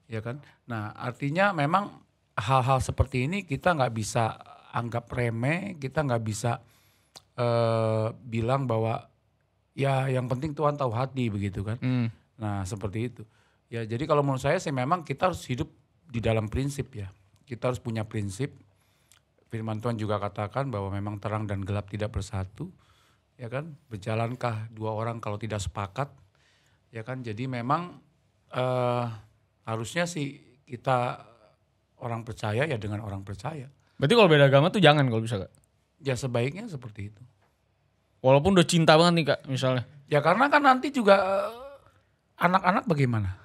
Ya kan? Nah, artinya memang hal-hal seperti ini kita nggak bisa anggap remeh, kita nggak bisa uh, bilang bahwa ya yang penting Tuhan tahu hati begitu kan. Hmm. Nah, seperti itu. Ya, jadi kalau menurut saya sih memang kita harus hidup di dalam prinsip ya. Kita harus punya prinsip firman Tuhan juga katakan bahwa memang terang dan gelap tidak bersatu. Ya kan? Berjalankah dua orang kalau tidak sepakat? Ya kan? Jadi memang uh, harusnya sih kita orang percaya ya dengan orang percaya. Berarti kalau beda agama tuh jangan kalau bisa gak? Ya sebaiknya seperti itu. Walaupun udah cinta banget nih kak misalnya. Ya karena kan nanti juga eh, anak-anak bagaimana?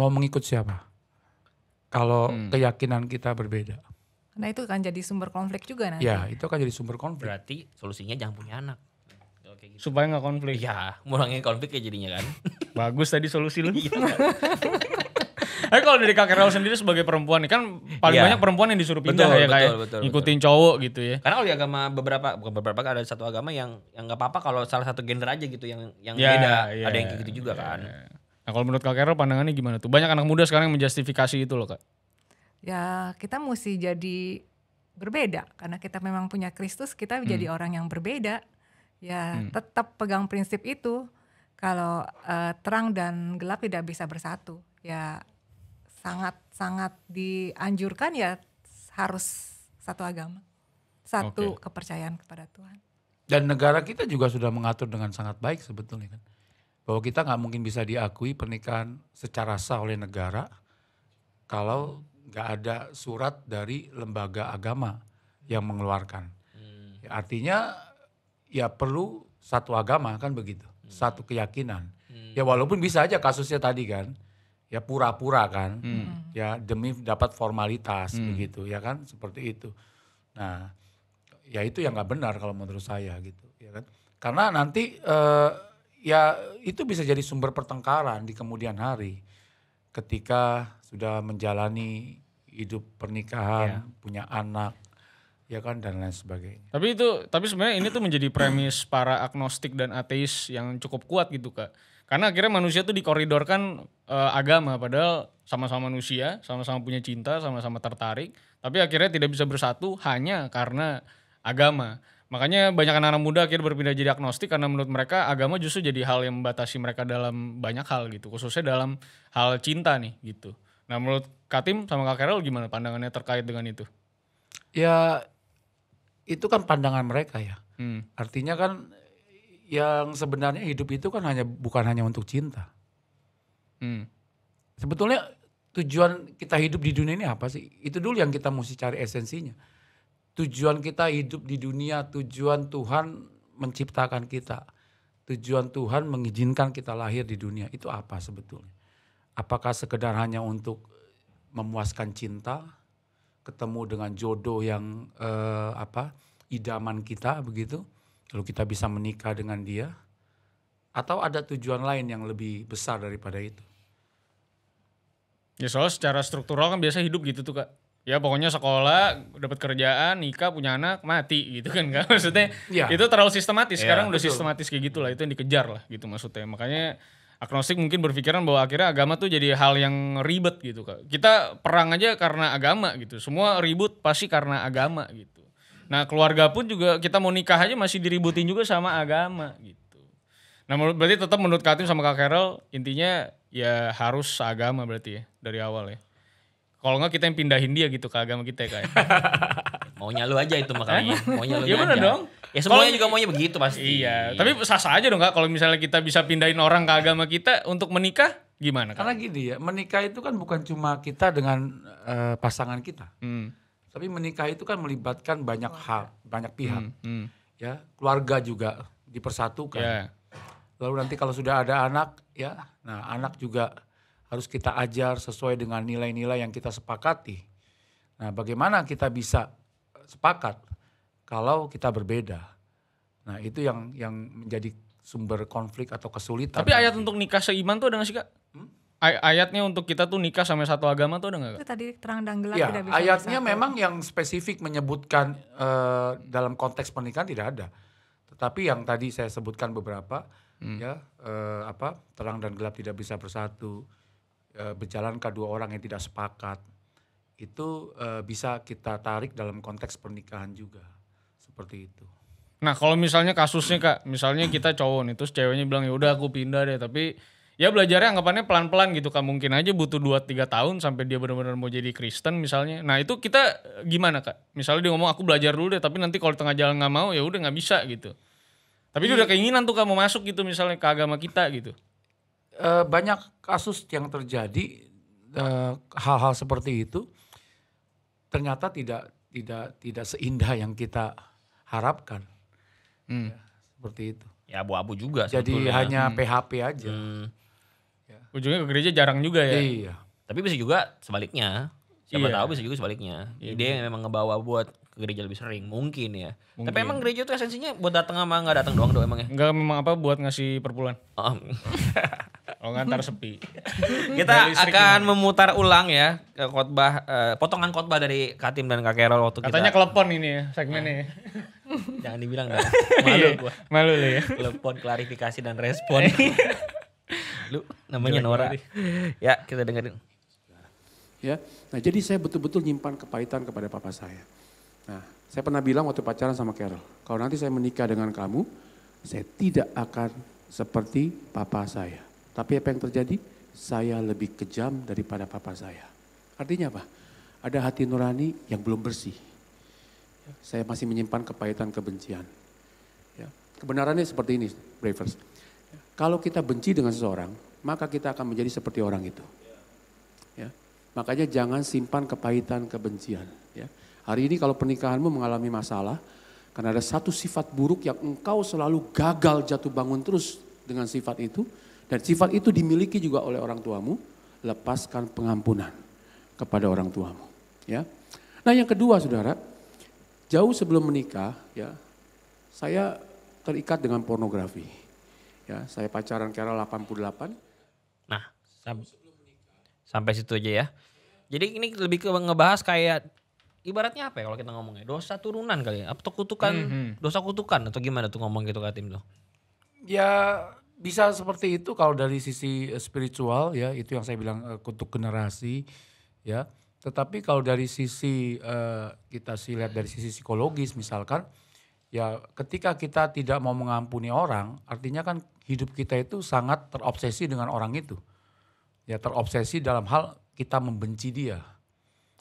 Mau mengikut siapa? Kalau hmm. keyakinan kita berbeda. Karena itu akan jadi sumber konflik juga nanti. Ya, itu akan jadi sumber konflik. Berarti solusinya jangan punya anak. Gitu. Supaya nggak konflik. Ya, ngurangin konflik ya jadinya kan. Bagus tadi solusi lu. Eh kalau dari Kak Rel sendiri sebagai perempuan kan paling yeah. banyak perempuan yang disuruh pindah betul, ya, ya? betul, kayak betul, ngikutin betul. cowok gitu ya. Karena kalau agama beberapa bukan beberapa ada satu agama yang yang nggak apa-apa kalau salah satu gender aja gitu yang yang yeah, beda, yeah, ada yang ya, kayak gitu juga yeah. kan. Ya. Nah, kalau menurut Kak Rel pandangannya gimana tuh? Banyak anak muda sekarang yang menjustifikasi itu loh, Kak ya kita mesti jadi berbeda karena kita memang punya Kristus kita hmm. jadi orang yang berbeda ya hmm. tetap pegang prinsip itu kalau uh, terang dan gelap tidak bisa bersatu ya sangat sangat dianjurkan ya harus satu agama satu okay. kepercayaan kepada Tuhan dan negara kita juga sudah mengatur dengan sangat baik sebetulnya kan bahwa kita nggak mungkin bisa diakui pernikahan secara sah oleh negara kalau nggak ada surat dari lembaga agama yang mengeluarkan. Hmm. Ya, artinya ya perlu satu agama kan begitu, hmm. satu keyakinan. Hmm. Ya walaupun bisa aja kasusnya tadi kan, ya pura-pura kan, hmm. hmm. ya demi dapat formalitas hmm. begitu ya kan seperti itu. Nah, ya itu yang nggak benar kalau menurut saya gitu, ya kan? Karena nanti eh, ya itu bisa jadi sumber pertengkaran di kemudian hari ketika sudah menjalani hidup pernikahan, yeah. punya anak, ya kan dan lain sebagainya. Tapi itu tapi sebenarnya ini tuh menjadi premis para agnostik dan ateis yang cukup kuat gitu Kak. Karena akhirnya manusia tuh dikoridorkan e, eh, agama padahal sama-sama manusia, sama-sama punya cinta, sama-sama tertarik, tapi akhirnya tidak bisa bersatu hanya karena agama. Makanya banyak anak-anak muda akhirnya berpindah jadi agnostik karena menurut mereka agama justru jadi hal yang membatasi mereka dalam banyak hal gitu, khususnya dalam hal cinta nih gitu. Nah, menurut Katim sama Kak Carol gimana pandangannya terkait dengan itu? Ya itu kan pandangan mereka ya. Hmm. Artinya kan yang sebenarnya hidup itu kan hanya bukan hanya untuk cinta. Hmm. Sebetulnya tujuan kita hidup di dunia ini apa sih? Itu dulu yang kita mesti cari esensinya. Tujuan kita hidup di dunia, tujuan Tuhan menciptakan kita. Tujuan Tuhan mengizinkan kita lahir di dunia itu apa sebetulnya? Apakah sekedar hanya untuk memuaskan cinta, ketemu dengan jodoh yang eh, apa idaman kita begitu, lalu kita bisa menikah dengan dia, atau ada tujuan lain yang lebih besar daripada itu? Ya soalnya secara struktural kan biasa hidup gitu tuh kak. Ya pokoknya sekolah, dapat kerjaan, nikah, punya anak, mati gitu kan kak. Maksudnya ya. itu terlalu sistematis. Iya, Sekarang ya, udah betul. sistematis kayak gitu lah. Itu yang dikejar lah gitu maksudnya. Makanya agnostik mungkin berpikiran bahwa akhirnya agama tuh jadi hal yang ribet gitu kak. Kita perang aja karena agama gitu. Semua ribut pasti karena agama gitu. Nah keluarga pun juga kita mau nikah aja masih diributin juga sama agama gitu. Nah berarti tetap menurut Katim sama Kak Carol intinya ya harus agama berarti ya dari awal ya. Kalau enggak kita yang pindahin dia gitu ke agama kita ya kak. Maunya lu aja itu makanya. Eh? Maunya lu ya dong. Ya semuanya kalo, juga maunya begitu pasti. Iya, tapi sah-sah aja dong Kak kalau misalnya kita bisa pindahin orang ke agama kita untuk menikah gimana Kak? Karena gini ya, menikah itu kan bukan cuma kita dengan uh, pasangan kita. Hmm. Tapi menikah itu kan melibatkan banyak hal, banyak pihak. Hmm, hmm. Ya, keluarga juga dipersatukan. Yeah. Lalu nanti kalau sudah ada anak ya, nah anak juga harus kita ajar sesuai dengan nilai-nilai yang kita sepakati. Nah, bagaimana kita bisa sepakat kalau kita berbeda. Nah itu yang yang menjadi sumber konflik atau kesulitan. Tapi ayat untuk nikah seiman tuh ada gak sih kak? Hmm? Ay ayatnya untuk kita tuh nikah sama satu agama tuh ada nggak? Itu tadi terang dan gelap ya, tidak bisa. Ayatnya bisa memang yang spesifik menyebutkan uh, dalam konteks pernikahan tidak ada. Tetapi yang tadi saya sebutkan beberapa hmm. ya uh, apa terang dan gelap tidak bisa bersatu, uh, eh, ke dua orang yang tidak sepakat itu uh, bisa kita tarik dalam konteks pernikahan juga seperti itu. Nah kalau misalnya kasusnya kak, misalnya kita cowok nih, terus ceweknya bilang ya udah aku pindah deh, tapi ya belajarnya anggapannya pelan-pelan gitu kak, mungkin aja butuh 2-3 tahun sampai dia benar-benar mau jadi Kristen misalnya. Nah itu kita gimana kak? Misalnya dia ngomong aku belajar dulu deh, tapi nanti kalau tengah jalan nggak mau ya udah nggak bisa gitu. Tapi dia udah iya. keinginan tuh kamu masuk gitu misalnya ke agama kita gitu. E, banyak kasus yang terjadi eh, hal-hal e, seperti itu ternyata tidak tidak tidak seindah yang kita harapkan. Hmm. Ya, seperti itu. Ya abu-abu juga. Jadi sebetulnya. hanya hmm. PHP aja. Hmm. Ya. Ujungnya ke gereja jarang juga ya. Iya. Tapi bisa juga sebaliknya. Siapa iya. tahu bisa juga sebaliknya. Iya, Dia yang memang ngebawa buat ke gereja lebih sering mungkin ya. Mungkin. Tapi emang gereja itu esensinya buat datang sama nggak datang doang doang emang ya? Enggak memang apa buat ngasih perpuluhan. Um. oh, oh ngantar sepi. Kita akan ini. memutar ulang ya khotbah uh, potongan khotbah dari Katim dan Kak Kerol waktu Katanya kita. Katanya kelepon ini ya segmennya. ya. Jangan dibilang dah. Malu iya. gua. Malu lu ya. Kelepon klarifikasi dan respon. lu namanya Gila, Nora. Ya, kita dengerin. Ya. Nah, jadi saya betul-betul nyimpan kepahitan kepada papa saya. Nah, saya pernah bilang waktu pacaran sama Carol, kalau nanti saya menikah dengan kamu, saya tidak akan seperti papa saya. Tapi apa yang terjadi? Saya lebih kejam daripada papa saya. Artinya apa? Ada hati nurani yang belum bersih. Saya masih menyimpan kepahitan kebencian. Ya, kebenarannya seperti ini, Bravers. Kalau kita benci dengan seseorang, maka kita akan menjadi seperti orang itu. Ya. Makanya jangan simpan kepahitan kebencian. Ya. Hari ini kalau pernikahanmu mengalami masalah, karena ada satu sifat buruk yang engkau selalu gagal jatuh bangun terus dengan sifat itu, dan sifat itu dimiliki juga oleh orang tuamu, lepaskan pengampunan kepada orang tuamu. Ya. Nah yang kedua saudara, jauh sebelum menikah ya, saya terikat dengan pornografi. Ya, saya pacaran kira 88. Nah, sampai situ aja ya. Jadi ini lebih ke ngebahas kayak ibaratnya apa ya kalau kita ngomongnya dosa turunan kali ya atau kutukan mm -hmm. dosa kutukan atau gimana tuh ngomong gitu Katim tuh ya bisa seperti itu kalau dari sisi eh, spiritual ya itu yang saya bilang eh, kutuk generasi ya tetapi kalau dari sisi uh, kita sih lihat dari sisi psikologis misalkan ya ketika kita tidak mau mengampuni orang artinya kan hidup kita itu sangat terobsesi dengan orang itu ya terobsesi dalam hal kita membenci dia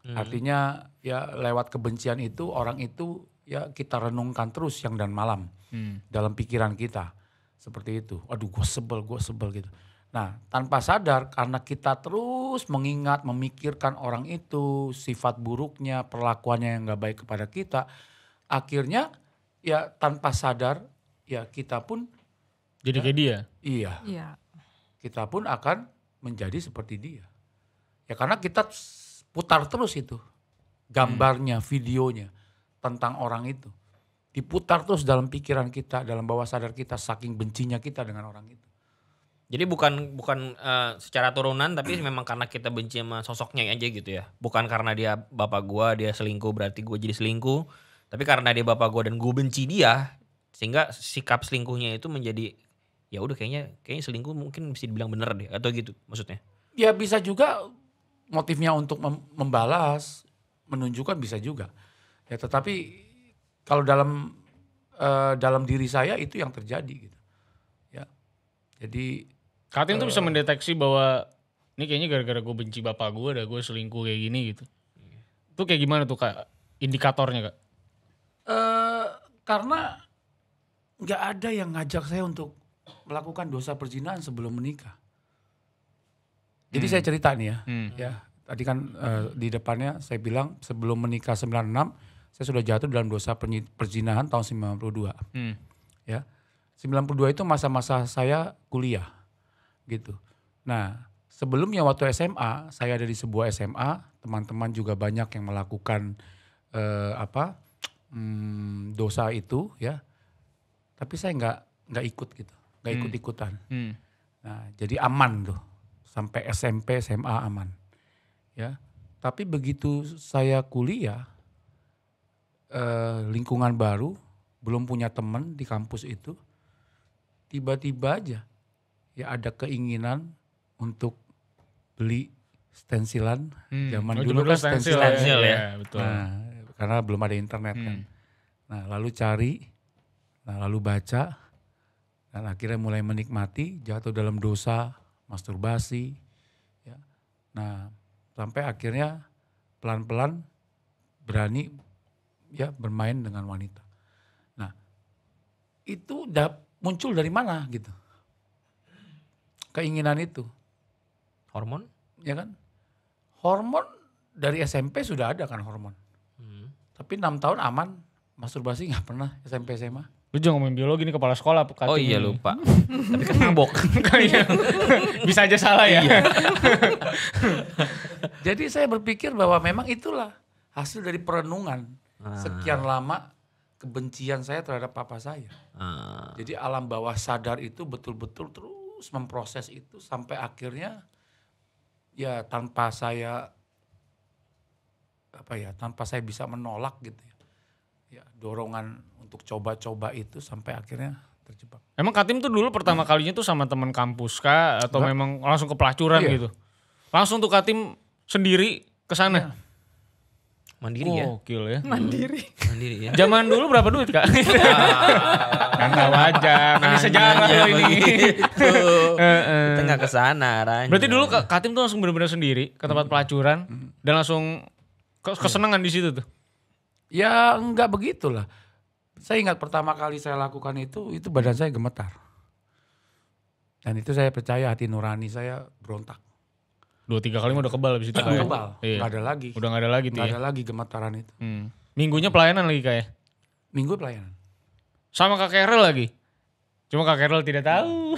Hmm. Artinya ya lewat kebencian itu orang itu ya kita renungkan terus yang dan malam hmm. dalam pikiran kita seperti itu. Aduh, gue sebel, gue sebel gitu. Nah, tanpa sadar karena kita terus mengingat, memikirkan orang itu, sifat buruknya, perlakuannya yang gak baik kepada kita, akhirnya ya tanpa sadar ya kita pun jadi ya, kayak dia. Iya. Iya. Kita pun akan menjadi seperti dia. Ya karena kita putar terus itu gambarnya, hmm. videonya tentang orang itu. Diputar terus dalam pikiran kita, dalam bawah sadar kita, saking bencinya kita dengan orang itu. Jadi bukan bukan uh, secara turunan tapi memang karena kita benci sama sosoknya aja gitu ya. Bukan karena dia bapak gua, dia selingkuh berarti gua jadi selingkuh. Tapi karena dia bapak gua dan gua benci dia sehingga sikap selingkuhnya itu menjadi ya udah kayaknya kayaknya selingkuh mungkin bisa dibilang bener deh atau gitu maksudnya. Ya bisa juga motifnya untuk membalas, menunjukkan bisa juga. Ya, tetapi kalau dalam uh, dalam diri saya itu yang terjadi gitu. Ya. Jadi Katin uh, tuh bisa eh, mendeteksi bahwa ini kayaknya gara-gara gue benci bapak gue ada gue selingkuh kayak gini gitu. Itu kayak gimana tuh Kak indikatornya Kak? Uh, karena nggak ada yang ngajak saya untuk melakukan dosa perzinahan sebelum menikah. Jadi hmm. saya cerita nih ya, hmm. ya tadi kan uh, di depannya saya bilang sebelum menikah 96 saya sudah jatuh dalam dosa perzinahan tahun 92. Hmm. Ya. 92 itu masa-masa saya kuliah gitu. Nah, sebelumnya waktu SMA, saya ada di sebuah SMA, teman-teman juga banyak yang melakukan uh, apa? Hmm, dosa itu ya. Tapi saya nggak nggak ikut gitu, nggak hmm. ikut-ikutan. Hmm. Nah, jadi aman tuh sampai SMP, SMA aman. Ya. Tapi begitu saya kuliah eh, lingkungan baru, belum punya teman di kampus itu, tiba-tiba aja ya ada keinginan untuk beli stensilan. Hmm. Zaman oh, dulu kan, kan stensil, Stensil, ya. ya, betul. Nah, karena belum ada internet kan. hmm. kan. Nah, lalu cari, nah lalu baca dan akhirnya mulai menikmati jatuh dalam dosa masturbasi. Ya. Nah, sampai akhirnya pelan-pelan berani ya bermain dengan wanita. Nah, itu muncul dari mana gitu? Keinginan itu. Hormon? Ya kan? Hormon dari SMP sudah ada kan hormon. Hmm. Tapi enam tahun aman, masturbasi nggak pernah SMP SMA. Lu jangan ngomongin biologi nih kepala sekolah. Kating. Oh iya lupa. Tapi kan mabok. Iya. Bisa aja salah ya. Iya. Jadi saya berpikir bahwa memang itulah hasil dari perenungan. Ah. Sekian lama kebencian saya terhadap papa saya. Ah. Jadi alam bawah sadar itu betul-betul terus memproses itu sampai akhirnya ya tanpa saya apa ya tanpa saya bisa menolak gitu ya ya, dorongan untuk coba-coba itu sampai akhirnya terjebak. Emang Katim tuh dulu pertama hmm. kalinya tuh sama teman kampus kah atau Enggak. memang langsung ke pelacuran iya. gitu? Langsung tuh Katim sendiri ke sana. Iya. Mandiri oh, ya. Gokil ya. Mandiri. Mandiri ya. Zaman dulu berapa duit, Kak? Ah. Kan tahu aja. Kan sejarah loh ini. Kita nggak ke sana arahnya. Berarti dulu Kak Katim tuh langsung benar-benar sendiri ke tempat hmm. pelacuran hmm. dan langsung kesenangan di situ tuh. Ya enggak begitulah. Saya ingat pertama kali saya lakukan itu, itu badan saya gemetar. Dan itu saya percaya hati nurani saya berontak. Dua tiga kali udah kebal abis itu ya? Kebal, iya. ada lagi. Udah gak ada lagi tuh ya? ada lagi gemetaran itu. Hmm. Minggunya pelayanan lagi kayak? Ya? Minggu pelayanan. Sama Kak Carol lagi? Cuma Kak Carol tidak tahu.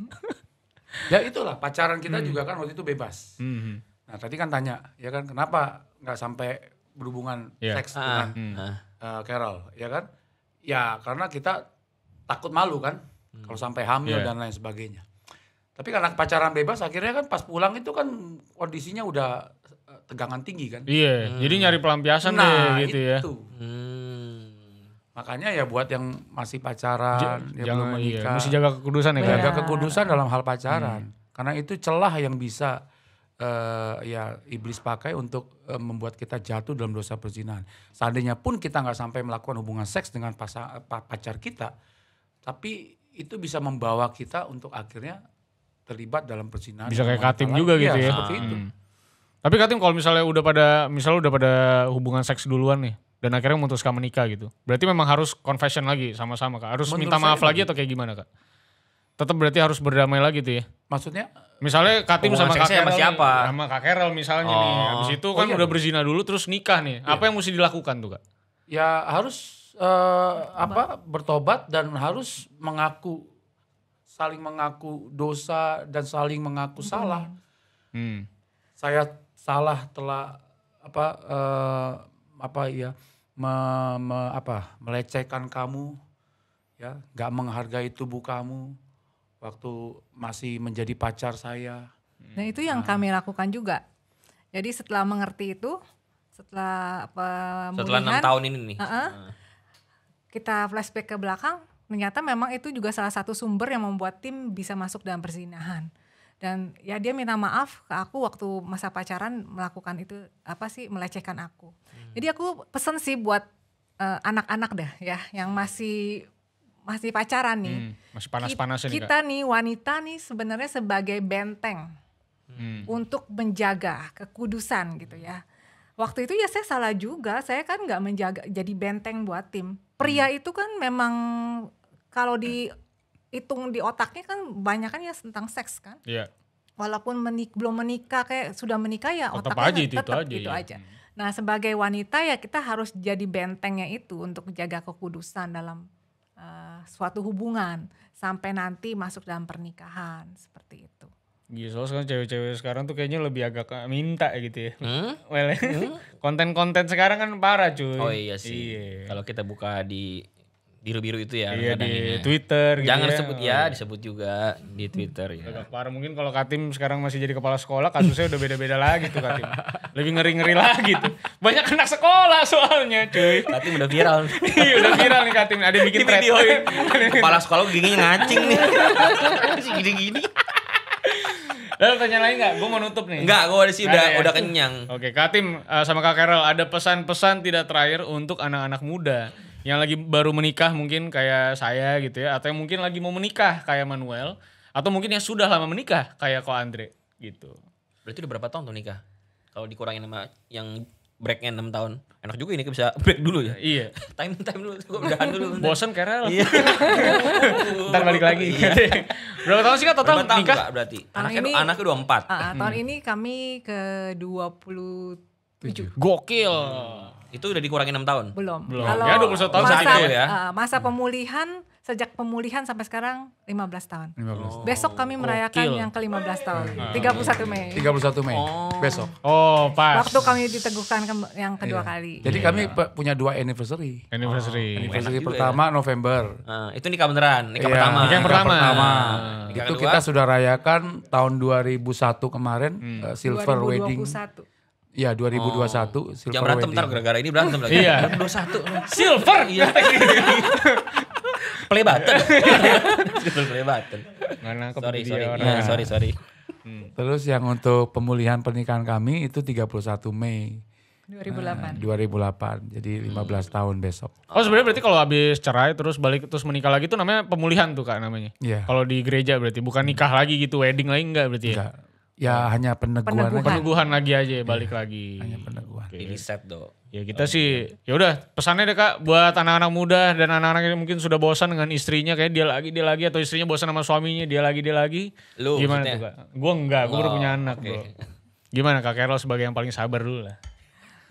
ya itulah pacaran kita hmm. juga kan waktu itu bebas. Hmm. hmm. Nah tadi kan tanya, ya kan kenapa nggak sampai berhubungan yeah. seks ah, dengan ah. Uh, Carol, ya kan? Ya karena kita takut malu kan, hmm. kalau sampai hamil yeah. dan lain sebagainya. Tapi karena pacaran bebas, akhirnya kan pas pulang itu kan kondisinya udah eh, tegangan tinggi kan. Iya, hmm. jadi nyari pelampiasan nah, deh gitu ya. itu. ya. Hmm. Makanya ya buat yang masih pacaran, J yang belum iya, menikah. Iya. Mesti jaga kekudusan ya. Iya, jaga kekudusan dalam hal pacaran. Hmm. Karena itu celah yang bisa uh, ya iblis pakai untuk uh, membuat kita jatuh dalam dosa perzinahan. Seandainya pun kita nggak sampai melakukan hubungan seks dengan pasa, pacar kita, tapi itu bisa membawa kita untuk akhirnya terlibat dalam perzinahan. Bisa kayak Katim juga gitu iya, ya. Seperti hmm. itu. Tapi Katim kalau misalnya udah pada misalnya udah pada hubungan seks duluan nih dan akhirnya memutuskan menikah gitu. Berarti memang harus confession lagi sama-sama Kak. Harus Menurut minta maaf lagi atau kayak gimana Kak? Tetap berarti harus berdamai lagi tuh ya. Maksudnya Misalnya Katim sama Kak Kerel siapa? sama Kak Kerel misalnya oh. nih. Habis itu oh kan oh, iya. udah berzina dulu terus nikah nih. Iya. Apa yang mesti dilakukan tuh, Kak? Ya harus uh, apa? bertobat dan harus mengaku saling mengaku dosa dan saling mengaku hmm. salah. Hmm. Saya salah telah apa uh, apa ya me, me, apa melecehkan kamu ya, nggak menghargai tubuh kamu waktu masih menjadi pacar saya. Nah itu yang nah. kami lakukan juga. Jadi setelah mengerti itu, setelah pemulihan. Setelah enam tahun ini nih. Uh -uh, kita flashback ke belakang, ternyata memang itu juga salah satu sumber yang membuat tim bisa masuk dalam perzinahan. Dan ya dia minta maaf ke aku waktu masa pacaran melakukan itu apa sih melecehkan aku. Hmm. Jadi aku pesen sih buat eh, anak-anak uh, anak -anak dah ya yang masih masih pacaran nih. Hmm, masih panas-panas kita, kita nih wanita nih sebenarnya sebagai benteng hmm. untuk menjaga kekudusan gitu ya. Waktu itu ya saya salah juga, saya kan nggak menjaga jadi benteng buat tim. Pria hmm. itu kan memang kalau dihitung di otaknya kan banyak kan ya tentang seks kan. Iya. Walaupun menik, belum menikah kayak sudah menikah ya otaknya tetap aja kan, tetap itu aja. Gitu ya. aja. Hmm. Nah sebagai wanita ya kita harus jadi bentengnya itu untuk jaga kekudusan dalam uh, suatu hubungan sampai nanti masuk dalam pernikahan seperti itu. Iya, soalnya sekarang cewek-cewek sekarang tuh kayaknya lebih agak minta gitu ya. Hmm? Well, hmm? konten-konten sekarang kan parah cuy. Oh iya sih. Iya. Kalau kita buka di biru-biru itu ya. Iya di ya. Twitter. Gitu Jangan ya. sebut ya, disebut juga di Twitter ya. Gak parah mungkin kalau Katim sekarang masih jadi kepala sekolah kasusnya udah beda-beda lagi tuh Katim. Lebih ngeri-ngeri lagi tuh. Banyak kena sekolah soalnya cuy. Katim udah viral. iya udah viral nih Katim. Ada bikin thread. kepala sekolah gini ngacing nih. Gini-gini. Lalu tanya lain gak? Gue mau nutup nih. Enggak, gue udah sih udah, ya? udah kenyang. Oke, Katim Tim eh, sama Kak Carol ada pesan-pesan tidak terakhir untuk anak-anak muda yang lagi baru menikah mungkin kayak saya gitu ya atau yang mungkin lagi mau menikah kayak Manuel atau mungkin yang sudah lama menikah kayak kok Andre gitu. Berarti udah berapa tahun tuh nikah? Kalau dikurangin sama yang breaknya enam tahun. Enak juga ini bisa break dulu ya. Iya. time time dulu, gue udahan dulu. Bosen karena Iya. Ntar balik lagi. Iya. Berapa tahun sih Kak total Berapa nikah? Tahun berarti. Tahun anaknya ini, anaknya 24. empat ah, ah, tahun hmm. ini kami ke dua puluh tujuh Gokil. Hmm. Itu udah dikurangi enam tahun? Belum. Belum. Kalau ya 21 tahun masa, itu ya. Ah, masa pemulihan sejak pemulihan sampai sekarang 15 tahun. 15 tahun. Besok kami oh, merayakan oh, yang ke belas tahun. Nah. Tiga puluh satu Mei. Tiga puluh satu Mei. Oh. Besok. Oh, pas. Waktu kami diteguhkan ke yang kedua yeah. kali. Jadi yeah. kami punya dua anniversary. Anniversary. Oh, anniversary pertama ya. November. Uh, itu nikah beneran, nikah yeah, pertama. Nikah, nikah pertama. itu kita sudah rayakan tahun 2001 kemarin hmm. uh, silver 2021. wedding. Iya 2021 oh. Silver Jangan berantem ntar gara-gara ini berantem lagi. Iya. 2021. Silver. Iya. play button. play button. Mana sorry, sorry. Orang. Nah, sorry, sorry. Hmm. Terus yang untuk pemulihan pernikahan kami itu 31 Mei. 2008. Nah, 2008. Jadi 15 hmm. tahun besok. Oh, sebenarnya berarti kalau habis cerai terus balik terus menikah lagi itu namanya pemulihan tuh Kak namanya. Iya. Yeah. Kalau di gereja berarti bukan nikah lagi gitu, wedding lagi enggak berarti ya? Enggak Ya iya. hanya peneguhan. Peneguhan, peneguhan lagi aja iya, balik ya, lagi. Hanya peneguhan. Okay. Di iya. set do. Ya kita oh. sih, ya udah pesannya deh kak buat anak-anak muda dan anak-anak yang mungkin sudah bosan dengan istrinya kayak dia lagi dia lagi atau istrinya bosan sama suaminya dia lagi dia lagi. Lu gimana tuh kak? Gue enggak, gue oh, punya anak okay. bro. Gimana kak Carol sebagai yang paling sabar dulu lah.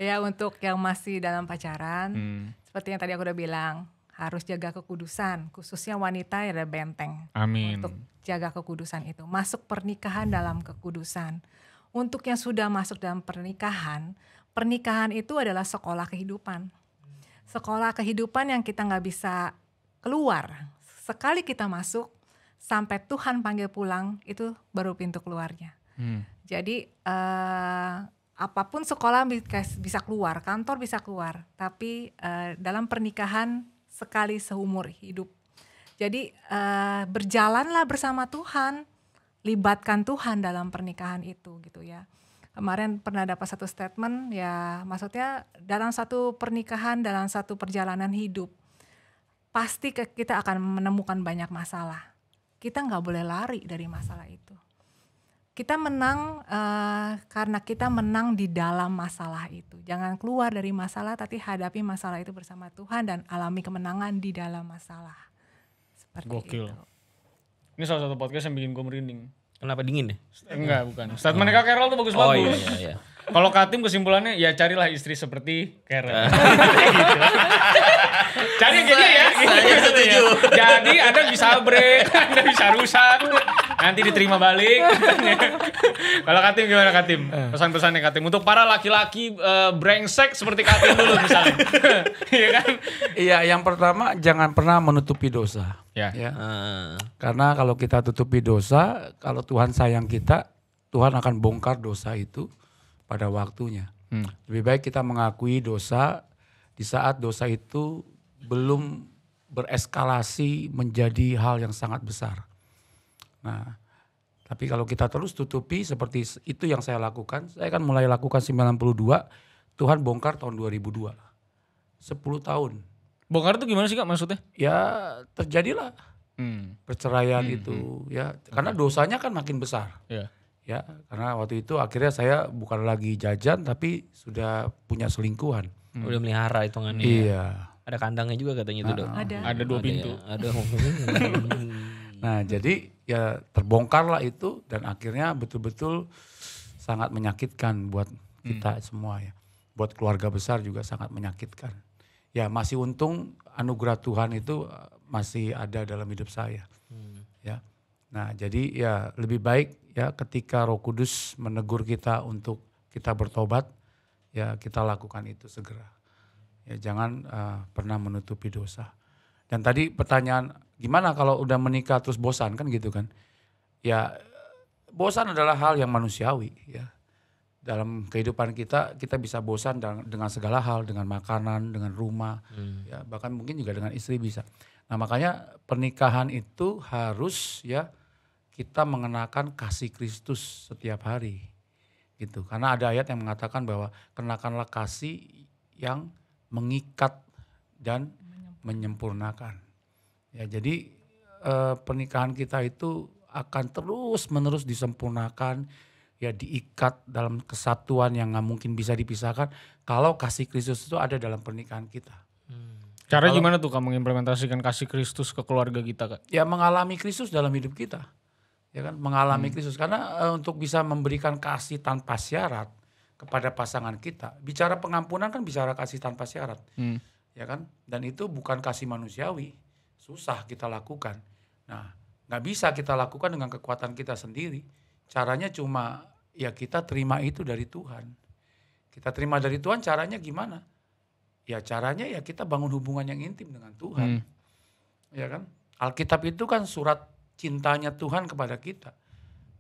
Ya untuk yang masih dalam pacaran, hmm. seperti yang tadi aku udah bilang, harus jaga kekudusan, khususnya wanita ada benteng Amin. untuk jaga kekudusan itu. Masuk pernikahan dalam kekudusan. Untuk yang sudah masuk dalam pernikahan, pernikahan itu adalah sekolah kehidupan. Sekolah kehidupan yang kita nggak bisa keluar. Sekali kita masuk, sampai Tuhan panggil pulang, itu baru pintu keluarnya. Hmm. Jadi eh, apapun sekolah bisa keluar, kantor bisa keluar, tapi eh, dalam pernikahan sekali seumur hidup. Jadi uh, berjalanlah bersama Tuhan, libatkan Tuhan dalam pernikahan itu gitu ya. Kemarin pernah dapat satu statement ya, maksudnya dalam satu pernikahan, dalam satu perjalanan hidup pasti kita akan menemukan banyak masalah. Kita nggak boleh lari dari masalah itu kita menang uh, karena kita menang di dalam masalah itu. Jangan keluar dari masalah, tapi hadapi masalah itu bersama Tuhan dan alami kemenangan di dalam masalah. Seperti Gokil. itu. Ini salah satu podcast yang bikin gue merinding. Kenapa dingin ya? Enggak, bukan. Statement oh. Kak Carol tuh bagus-bagus. Oh iya, iya, iya. Kalau Katim kesimpulannya, ya carilah istri seperti Carol. Cari gini ya. Saya setuju tadi Anda bisa break, Anda bisa rusak. Nanti diterima balik. Kalau Katim gimana Katim? Eh. Pesan-pesannya Katim untuk para laki-laki uh, brengsek seperti Katim dulu misalnya. Iya kan? Iya, yang pertama jangan pernah menutupi dosa. Ya. ya. Uh. Karena kalau kita tutupi dosa, kalau Tuhan sayang kita, Tuhan akan bongkar dosa itu pada waktunya. Hmm. Lebih baik kita mengakui dosa di saat dosa itu belum bereskalasi menjadi hal yang sangat besar. Nah, tapi kalau kita terus tutupi seperti itu yang saya lakukan, saya kan mulai lakukan 92, Tuhan bongkar tahun 2002. 10 tahun. Bongkar itu gimana sih Kak maksudnya? Ya terjadilah hmm. perceraian hmm, itu hmm. ya karena dosanya kan makin besar. Ya. Ya, karena waktu itu akhirnya saya bukan lagi jajan tapi sudah punya selingkuhan. Hmm. Udah melihara hitungannya. Ya. Iya. Ya. Ada kandangnya juga katanya itu, dong. Ah, ada. Ada dua pintu. Ya, ada. nah, jadi ya terbongkar lah itu dan akhirnya betul-betul sangat menyakitkan buat kita hmm. semua ya. Buat keluarga besar juga sangat menyakitkan. Ya, masih untung anugerah Tuhan itu eh, masih ada dalam hidup saya. Hmm. Ya. Nah, jadi ya lebih baik ya ketika Roh Kudus menegur kita untuk kita bertobat, ya kita lakukan itu segera. Ya, jangan uh, pernah menutupi dosa. Dan tadi pertanyaan gimana kalau udah menikah terus bosan kan gitu kan? Ya bosan adalah hal yang manusiawi ya. Dalam kehidupan kita kita bisa bosan dengan segala hal, dengan makanan, dengan rumah, hmm. ya bahkan mungkin juga dengan istri bisa. Nah, makanya pernikahan itu harus ya kita mengenakan kasih Kristus setiap hari. Gitu. Karena ada ayat yang mengatakan bahwa kenakanlah kasih yang mengikat dan menyempurnakan. Ya, jadi eh, pernikahan kita itu akan terus menerus disempurnakan, ya diikat dalam kesatuan yang nggak mungkin bisa dipisahkan. Kalau kasih Kristus itu ada dalam pernikahan kita. Hmm. Cara kalau, gimana tuh kamu mengimplementasikan kasih Kristus ke keluarga kita kak? Ya mengalami Kristus dalam hidup kita, ya kan mengalami hmm. Kristus. Karena eh, untuk bisa memberikan kasih tanpa syarat, kepada pasangan kita. Bicara pengampunan kan bicara kasih tanpa syarat. Hmm. Ya kan? Dan itu bukan kasih manusiawi. Susah kita lakukan. Nah, nggak bisa kita lakukan dengan kekuatan kita sendiri. Caranya cuma ya kita terima itu dari Tuhan. Kita terima dari Tuhan caranya gimana? Ya caranya ya kita bangun hubungan yang intim dengan Tuhan. Hmm. Ya kan? Alkitab itu kan surat cintanya Tuhan kepada kita.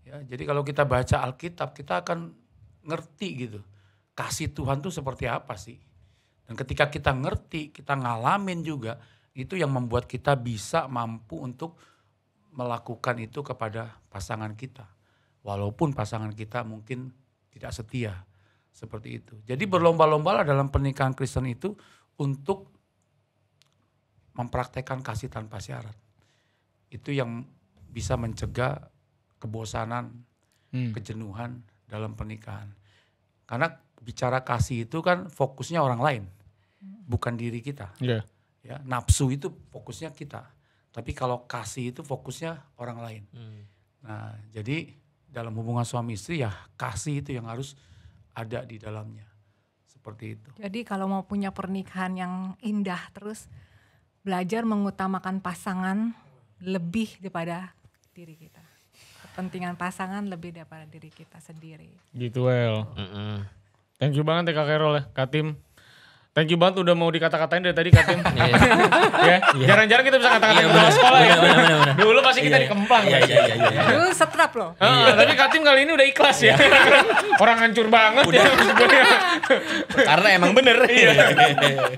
Ya, jadi kalau kita baca Alkitab, kita akan ngerti gitu. Kasih Tuhan tuh seperti apa sih? Dan ketika kita ngerti, kita ngalamin juga, itu yang membuat kita bisa mampu untuk melakukan itu kepada pasangan kita. Walaupun pasangan kita mungkin tidak setia seperti itu. Jadi berlomba lomba dalam pernikahan Kristen itu untuk mempraktekkan kasih tanpa syarat. Itu yang bisa mencegah kebosanan, hmm. kejenuhan, dalam pernikahan. Karena bicara kasih itu kan fokusnya orang lain, bukan diri kita. Yeah. Ya, nafsu itu fokusnya kita. Tapi kalau kasih itu fokusnya orang lain. Hmm. Nah, jadi dalam hubungan suami istri ya kasih itu yang harus ada di dalamnya. Seperti itu. Jadi kalau mau punya pernikahan yang indah terus belajar mengutamakan pasangan lebih daripada diri kita pentingan pasangan lebih daripada diri kita sendiri. Gitu well. Mm -hmm. Thank you banget ya Kak Kerol ya, Kak Tim. Thank you banget udah mau dikata-katain dari tadi Katim. Iya. Jarang-jarang iya. ya, iya. kita bisa kata-katain yeah, iya, sekolah ya. Bener, bener, bener. Dulu pasti kita dikemplang. Iya, iya, iya. Dulu setrap loh. Uh, tapi Katim kali ini udah ikhlas ya. Orang hancur banget ya udah. ya. Karena emang bener. Iya.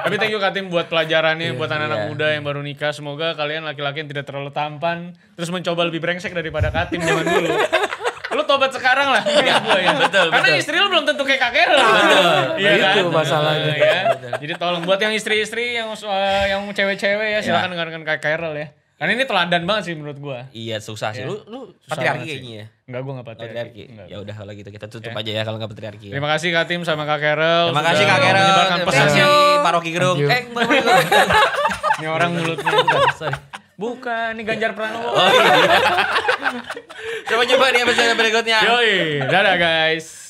tapi thank you Katim buat pelajarannya, buat anak-anak muda yang baru nikah. Semoga kalian laki-laki yang tidak terlalu tampan, terus mencoba lebih brengsek daripada Katim zaman dulu lu tobat sekarang lah ya, gua, ya. betul karena betul. istri lu belum tentu kayak kakek lu iya nah, kan? itu masalahnya ya. jadi tolong buat yang istri-istri yang yang cewek-cewek ya iya. silakan ya. dengarkan kakek Carol ya karena ini teladan banget sih menurut gua. Iya, susah sih. Ya. Lu lu patriarki kayaknya ya. Enggak gua enggak oh, patriarki. patriarki. Ya udah kalau gitu kita tutup ya. aja ya kalau enggak patriarki. Ya. Terima kasih Kak Tim sama Kak Carol. Terima kasih Kak Carol. Terima kasih di Paroki Gerung. Eh, Ini orang mulutnya. Sorry. Bukan, ini Ganjar Pranowo. Oh, iya. coba coba nih episode berikutnya. Yoi, dadah guys.